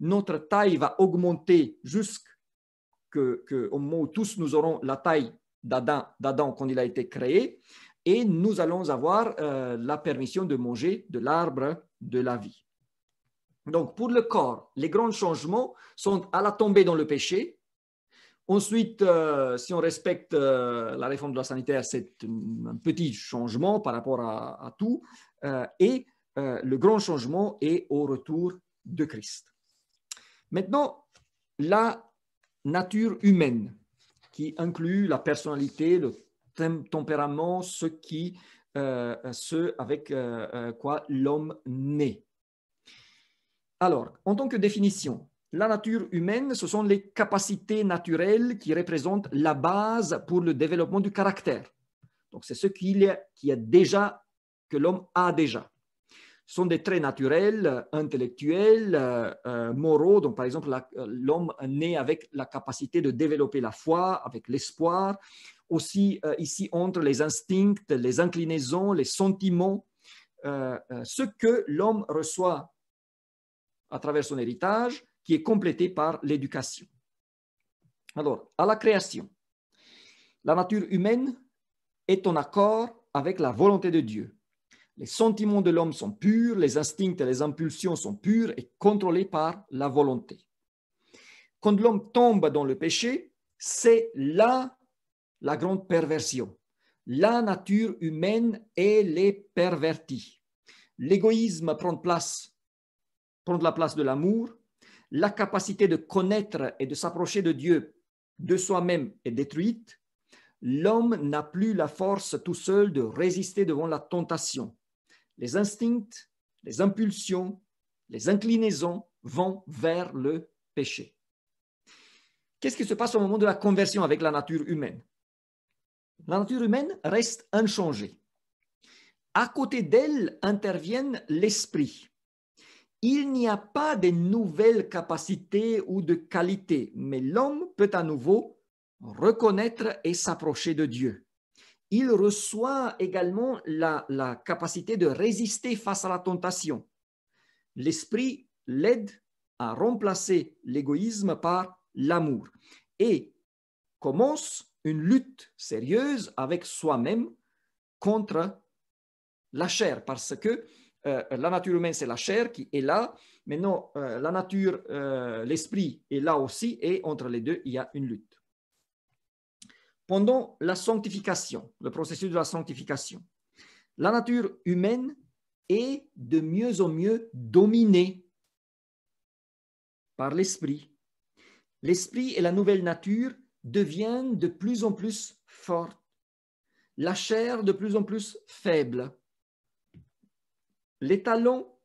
notre taille va augmenter jusqu'au moment où tous nous aurons la taille d'Adam quand il a été créé, et nous allons avoir euh, la permission de manger de l'arbre de la vie. Donc pour le corps, les grands changements sont à la tombée dans le péché. Ensuite, euh, si on respecte euh, la réforme de la sanitaire, c'est un petit changement par rapport à tout. et le grand changement est au retour de Christ. Maintenant, la nature humaine, qui inclut la personnalité, le tempérament, ce, qui, euh, ce avec euh, euh, quoi l'homme naît. Alors, en tant que définition, la nature humaine, ce sont les capacités naturelles qui représentent la base pour le développement du caractère. Donc, c'est ce qu'il y a déjà, que l'homme a déjà sont des traits naturels, intellectuels, euh, euh, moraux. Donc, par exemple, euh, l'homme naît avec la capacité de développer la foi, avec l'espoir. Aussi, ici, entre les instincts, les inclinaisons, les sentiments, ce que l'homme reçoit à travers son héritage, qui est complété par l'éducation. Alors, à la création, la nature humaine est en accord avec la volonté de Dieu les sentiments de l'homme sont purs, les instincts et les impulsions sont purs et contrôlés par la volonté. Quand l'homme tombe dans le péché, c'est là la grande perversion. La nature humaine, est est pervertie. L'égoïsme prend place, prend la place de l'amour. La capacité de connaître et de s'approcher de Dieu, de soi-même, est détruite. L'homme n'a plus la force tout seul de résister devant la tentation les instincts, les impulsions, les inclinaisons vont vers le péché. Qu'est-ce qui se passe au moment de la conversion avec la nature humaine La nature humaine reste inchangée. À côté d'elle interviennent l'esprit. Il n'y a pas de nouvelles capacités ou de qualités, mais l'homme peut à nouveau reconnaître et s'approcher de Dieu il reçoit également la, capacité de résister face à la tentation. L'esprit l'aide à remplacer l'égoïsme par l'amour et commence une lutte sérieuse avec soi-même contre la chair, parce que euh, la nature humaine, c'est la chair qui est là. Maintenant, non euh, la nature, euh, l'esprit est là aussi, et entre les deux, il y a une lutte pendant la sanctification, le processus de la sanctification, la nature humaine est de mieux en mieux dominée par l'esprit. L'esprit et la nouvelle nature deviennent de plus en plus fortes, la chair de plus en plus faible. Les talents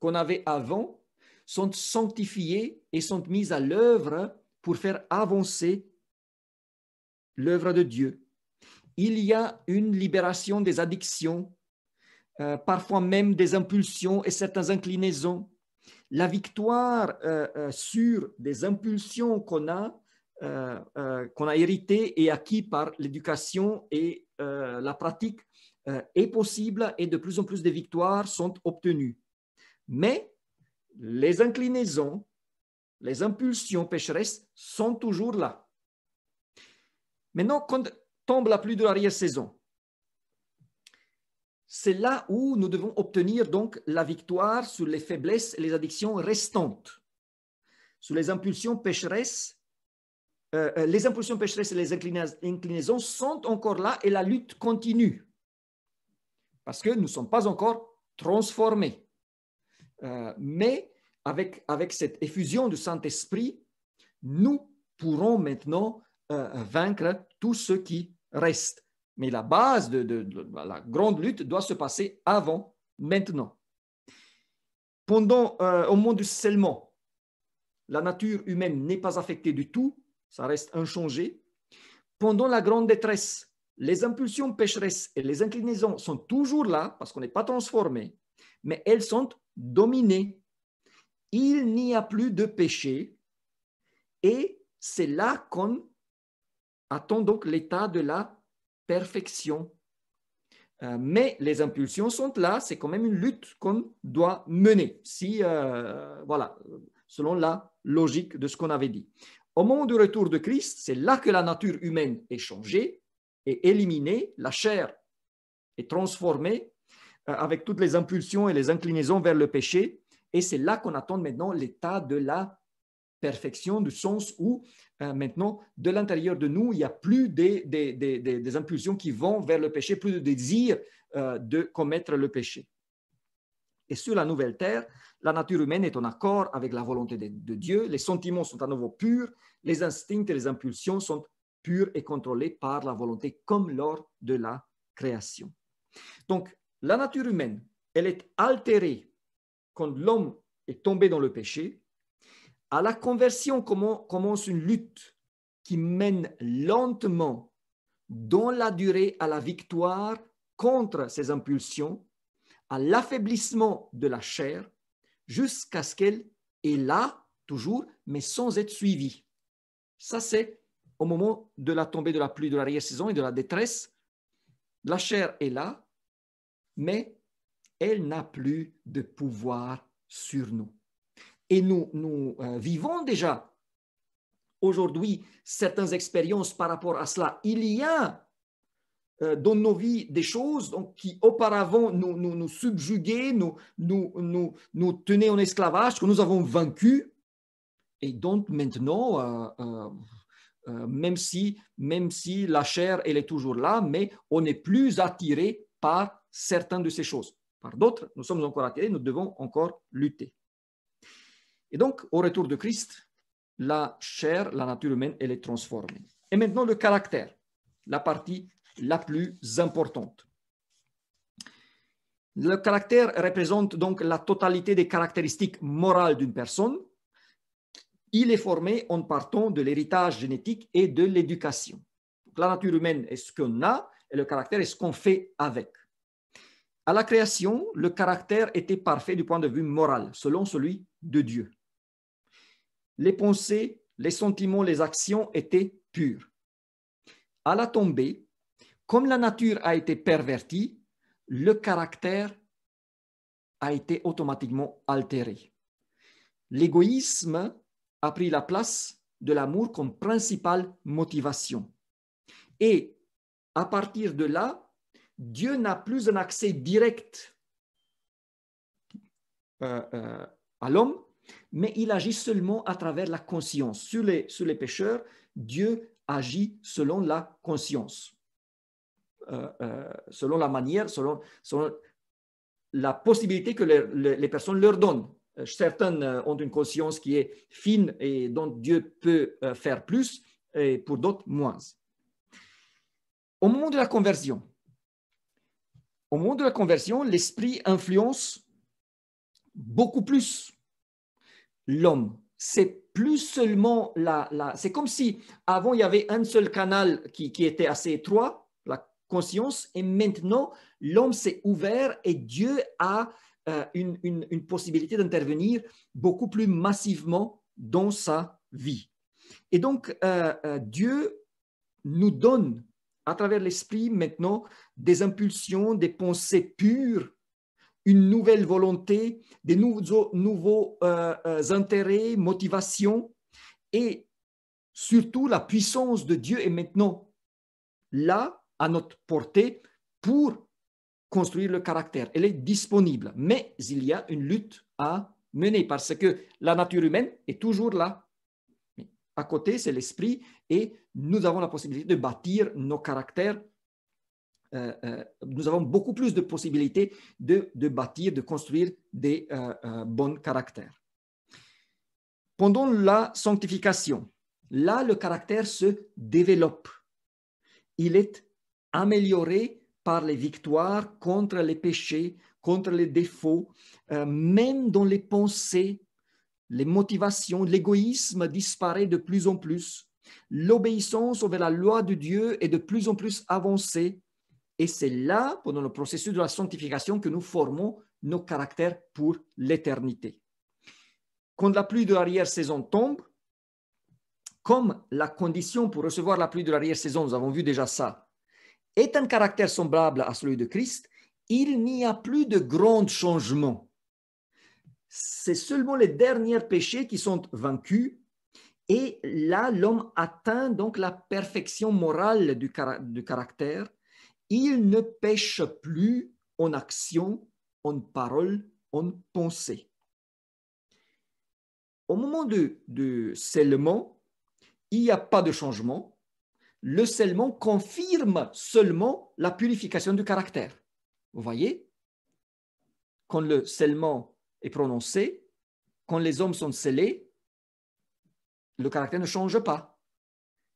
qu'on avait avant sont sanctifiés et sont mis à l'œuvre pour faire avancer l'œuvre de Dieu. Il y a une libération des addictions, euh, parfois même des impulsions et certaines inclinaisons. La victoire euh, euh, sur des impulsions qu'on a, qu'on a héritées et acquis par l'éducation et la pratique est possible et de plus en plus de victoires sont obtenues. Mais les inclinaisons, les impulsions pécheresses sont toujours là. Maintenant, quand tombe la pluie de l'arrière-saison, c'est là où nous devons obtenir donc la victoire sur les faiblesses et les addictions restantes, sur les impulsions pécheresses. Euh, euh, les impulsions pécheresses et les inclinaisons sont encore là et la lutte continue parce que nous ne sommes pas encore transformés. Euh, mais avec, avec cette effusion du Saint-Esprit, nous pourrons maintenant euh, euh, vaincre tout ce qui reste. Mais la base de, la grande lutte doit se passer avant, maintenant. Pendant, euh, au moment du scellement, la nature humaine n'est pas affectée du tout, ça reste inchangé. Pendant la grande détresse, les impulsions pécheresses et les inclinaisons sont toujours là parce qu'on n'est pas transformé, mais elles sont dominées. Il n'y a plus de péché et c'est là qu'on attend donc l'état de la perfection. Euh, mais les impulsions sont là, c'est quand même une lutte qu'on doit mener, si, euh, voilà, selon la logique de ce qu'on avait dit. Au moment du retour de Christ, c'est là que la nature humaine est changée et éliminée, la chair est transformée euh, avec toutes les impulsions et les inclinaisons vers le péché, et c'est là qu'on attend maintenant l'état de la perfection du sens où euh, maintenant, de l'intérieur de nous, il n'y a plus des, des, des, impulsions qui vont vers le péché, plus de désir euh, de commettre le péché. Et sur la nouvelle terre, la nature humaine est en accord avec la volonté de, de Dieu, les sentiments sont à nouveau purs, les instincts et les impulsions sont purs et contrôlés par la volonté comme lors de la création. Donc, la nature humaine, elle est altérée quand l'homme est tombé dans le péché, à la conversion commence une lutte qui mène lentement dans la durée à la victoire contre ces impulsions, à l'affaiblissement de la chair, jusqu'à ce qu'elle est là toujours, mais sans être suivie. Ça, c'est au moment de la tombée de la pluie, de l'arrière-saison et de la détresse. La chair est là, mais elle n'a plus de pouvoir sur nous. Et nous, nous euh, vivons déjà aujourd'hui certaines expériences par rapport à cela. Il y a euh, dans nos vies des choses donc, qui auparavant nous, nous, nous subjuguaient, nous, nous, nous, nous tenaient en esclavage, que nous avons vaincu. Et donc maintenant, euh, même, si, même si la chair, elle est toujours là, mais on n'est plus attiré par certaines de ces choses. Par d'autres, nous sommes encore attirés, nous devons encore lutter. Et donc, au retour de Christ, la chair, la nature humaine, elle est transformée. Et maintenant, le caractère, la partie la plus importante. Le caractère représente donc la totalité des caractéristiques morales d'une personne. Il est formé en partant de l'héritage génétique et de l'éducation. La nature humaine est ce qu'on a et le caractère est ce qu'on fait avec. À la création, le caractère était parfait du point de vue moral, selon celui de Dieu les pensées, les sentiments, les actions étaient pures. À la tombée, comme la nature a été pervertie, le caractère a été automatiquement altéré. L'égoïsme a pris la place de l'amour comme principale motivation. Et à partir de là, Dieu n'a plus un accès direct euh, euh, à l'homme, mais il agit seulement à travers la conscience. Sur les, sur les pécheurs, Dieu agit selon la conscience, euh, euh, selon la manière, selon, la possibilité que les, personnes leur donnent. Euh, certaines ont une conscience qui est fine et dont Dieu peut faire plus, et pour d'autres moins. Au moment de la conversion, au moment de la conversion, l'esprit influence beaucoup plus l'homme. C'est plus seulement la, c'est comme si avant il y avait un seul canal qui, était assez étroit, la conscience, et maintenant l'homme s'est ouvert et Dieu a euh, une, possibilité d'intervenir beaucoup plus massivement dans sa vie. Et donc, euh, euh, Dieu nous donne à travers l'esprit maintenant des impulsions, des pensées pures une nouvelle volonté, des nouveaux, nouveaux euh, euh, intérêts, motivations, et surtout la puissance de Dieu est maintenant là, à notre portée, pour construire le caractère. Elle est disponible, mais il y a une lutte à mener parce que la nature humaine est toujours là. À côté, c'est l'esprit et nous avons la possibilité de bâtir nos caractères euh, euh, nous avons beaucoup plus de possibilités de, de bâtir, de construire des euh, bons caractères. Pendant la sanctification, là, le caractère se développe. Il est amélioré par les victoires contre les péchés, contre les défauts, même dans les pensées, les motivations, l'égoïsme disparaît de plus en plus. L'obéissance vers la loi de Dieu est de plus en plus avancée et c'est là, pendant le processus de la sanctification, que nous formons nos caractères pour l'éternité. Quand la pluie de l'arrière-saison tombe, comme la condition pour recevoir la pluie de l'arrière-saison, nous avons vu déjà ça, est un caractère semblable à celui de Christ, il n'y a plus de grands changements. C'est seulement les derniers péchés qui sont vaincus et là, l'homme atteint donc la perfection morale du, caractère il ne pêche plus en action, en parole, en pensée. Au moment du scellement, il n'y a pas de changement. Le scellement confirme seulement la purification du caractère. Vous voyez Quand le scellement est prononcé, quand les hommes sont scellés, le caractère ne change pas.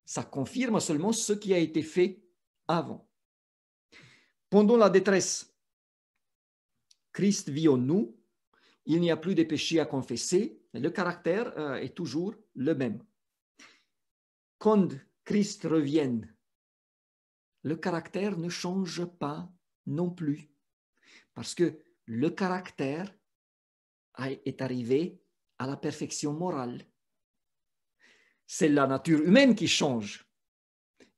Ça confirme seulement ce qui a été fait avant. Pendant la détresse, Christ vit en nous, il n'y a plus de péché à confesser, le caractère euh, est toujours le même. Quand Christ revient, le caractère ne change pas non plus, parce que le caractère est arrivé à la perfection morale. C'est la nature humaine qui change,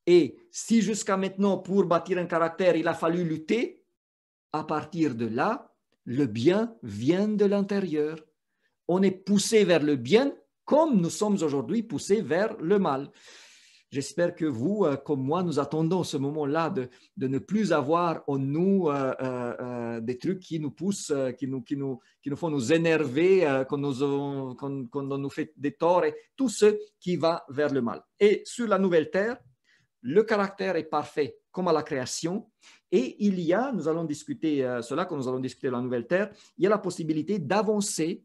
et si jusqu'à maintenant, pour bâtir un caractère, il a fallu lutter, à partir de là, le bien vient de l'intérieur. On est poussé vers le bien comme nous sommes aujourd'hui poussés vers le mal. J'espère que vous, euh, comme moi, nous attendons ce moment-là de, ne plus avoir en nous euh, euh, des trucs qui nous poussent, qui nous, qui, nous, qui, nous, font nous énerver, quand, nous, quand on nous fait des torts et tout ce qui va vers le mal. Et sur la nouvelle terre, le caractère est parfait comme à la création. Et il y a, nous allons discuter euh, cela quand nous allons discuter de la nouvelle terre, il y a la possibilité d'avancer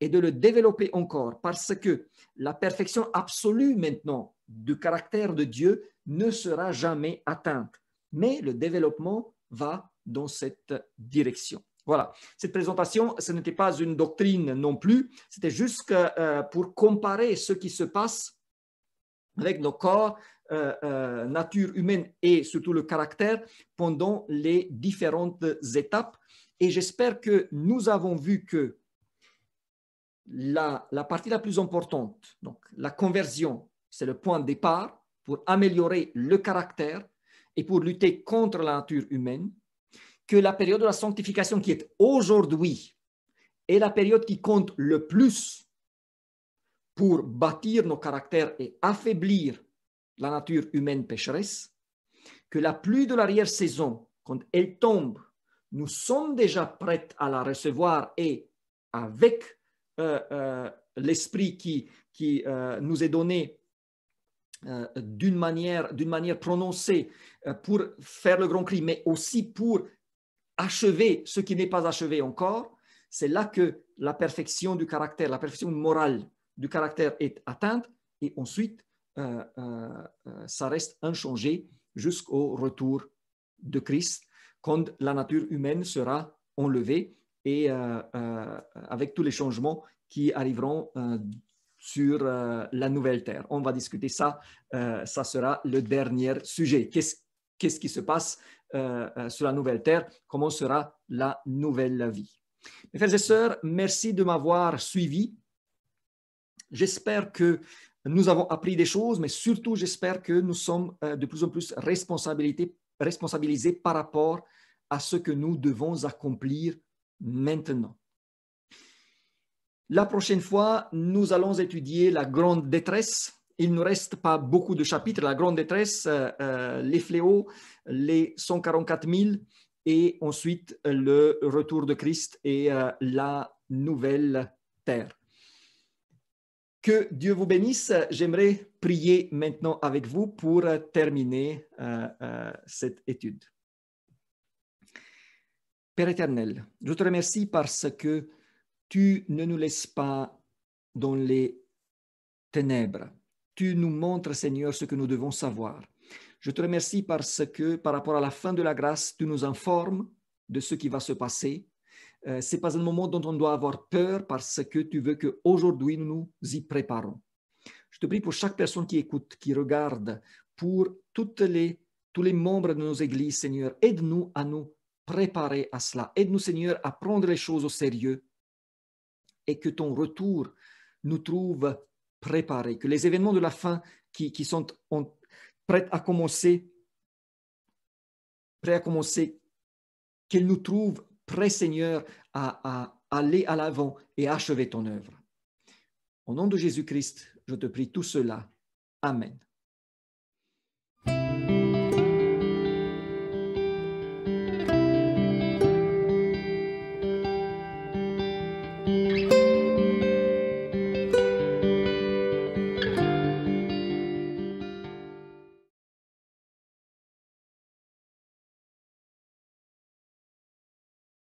et de le développer encore parce que la perfection absolue maintenant du caractère de Dieu ne sera jamais atteinte. Mais le développement va dans cette direction. Voilà, cette présentation, ce n'était pas une doctrine non plus, c'était juste euh, pour comparer ce qui se passe avec nos corps, euh, euh, nature humaine et surtout le caractère pendant les différentes étapes. Et j'espère que nous avons vu que la, la partie la plus importante, donc la conversion, c'est le point de départ pour améliorer le caractère et pour lutter contre la nature humaine, que la période de la sanctification qui est aujourd'hui est la période qui compte le plus pour bâtir nos caractères et affaiblir la nature humaine pécheresse, que la pluie de l'arrière-saison, quand elle tombe, nous sommes déjà prêts à la recevoir et avec euh, euh, l'esprit qui, qui euh, nous est donné d'une manière, manière prononcée pour faire le grand cri, mais aussi pour achever ce qui n'est pas achevé encore, c'est là que la perfection du caractère, la perfection morale du caractère est atteinte et ensuite euh, euh, euh, ça reste inchangé jusqu'au retour de Christ, quand la nature humaine sera enlevée et avec tous les changements qui arriveront sur la nouvelle terre. On va discuter ça, ça sera le dernier sujet. Qu'est-ce qui se passe sur la nouvelle terre, comment sera la nouvelle vie. Mes frères et sœurs, merci de m'avoir suivi. J'espère que nous avons appris des choses, mais surtout, j'espère que nous sommes euh, de plus en plus responsabilisés par rapport à ce que nous devons accomplir maintenant. La prochaine fois, nous allons étudier la grande détresse. Il ne reste pas beaucoup de chapitres. La grande détresse, euh, euh, les fléaux, les 144 000 et ensuite le retour de Christ et la nouvelle terre. Que Dieu vous bénisse. J'aimerais prier maintenant avec vous pour terminer euh, euh, cette étude. Père éternel, je te remercie parce que tu ne nous laisses pas dans les ténèbres. Tu nous montres, Seigneur, ce que nous devons savoir. Je te remercie parce que par rapport à la fin de la grâce, tu nous informes de ce qui va se passer. Ce euh, c'est pas un moment dont on doit avoir peur parce que tu veux qu'aujourd'hui nous nous y préparons. Je te prie pour chaque personne qui écoute, qui regarde, pour toutes les, tous les membres de nos églises, Seigneur, aide-nous à nous préparer à cela. Aide-nous, Seigneur, à prendre les choses au sérieux et que ton retour nous trouve préparés, que les événements de la fin qui, qui sont prêts à commencer, prêts à commencer, qu'ils nous trouvent prêt, Seigneur, à, aller à l'avant et achever ton œuvre. Au nom de Jésus-Christ, je te prie tout cela. Amen.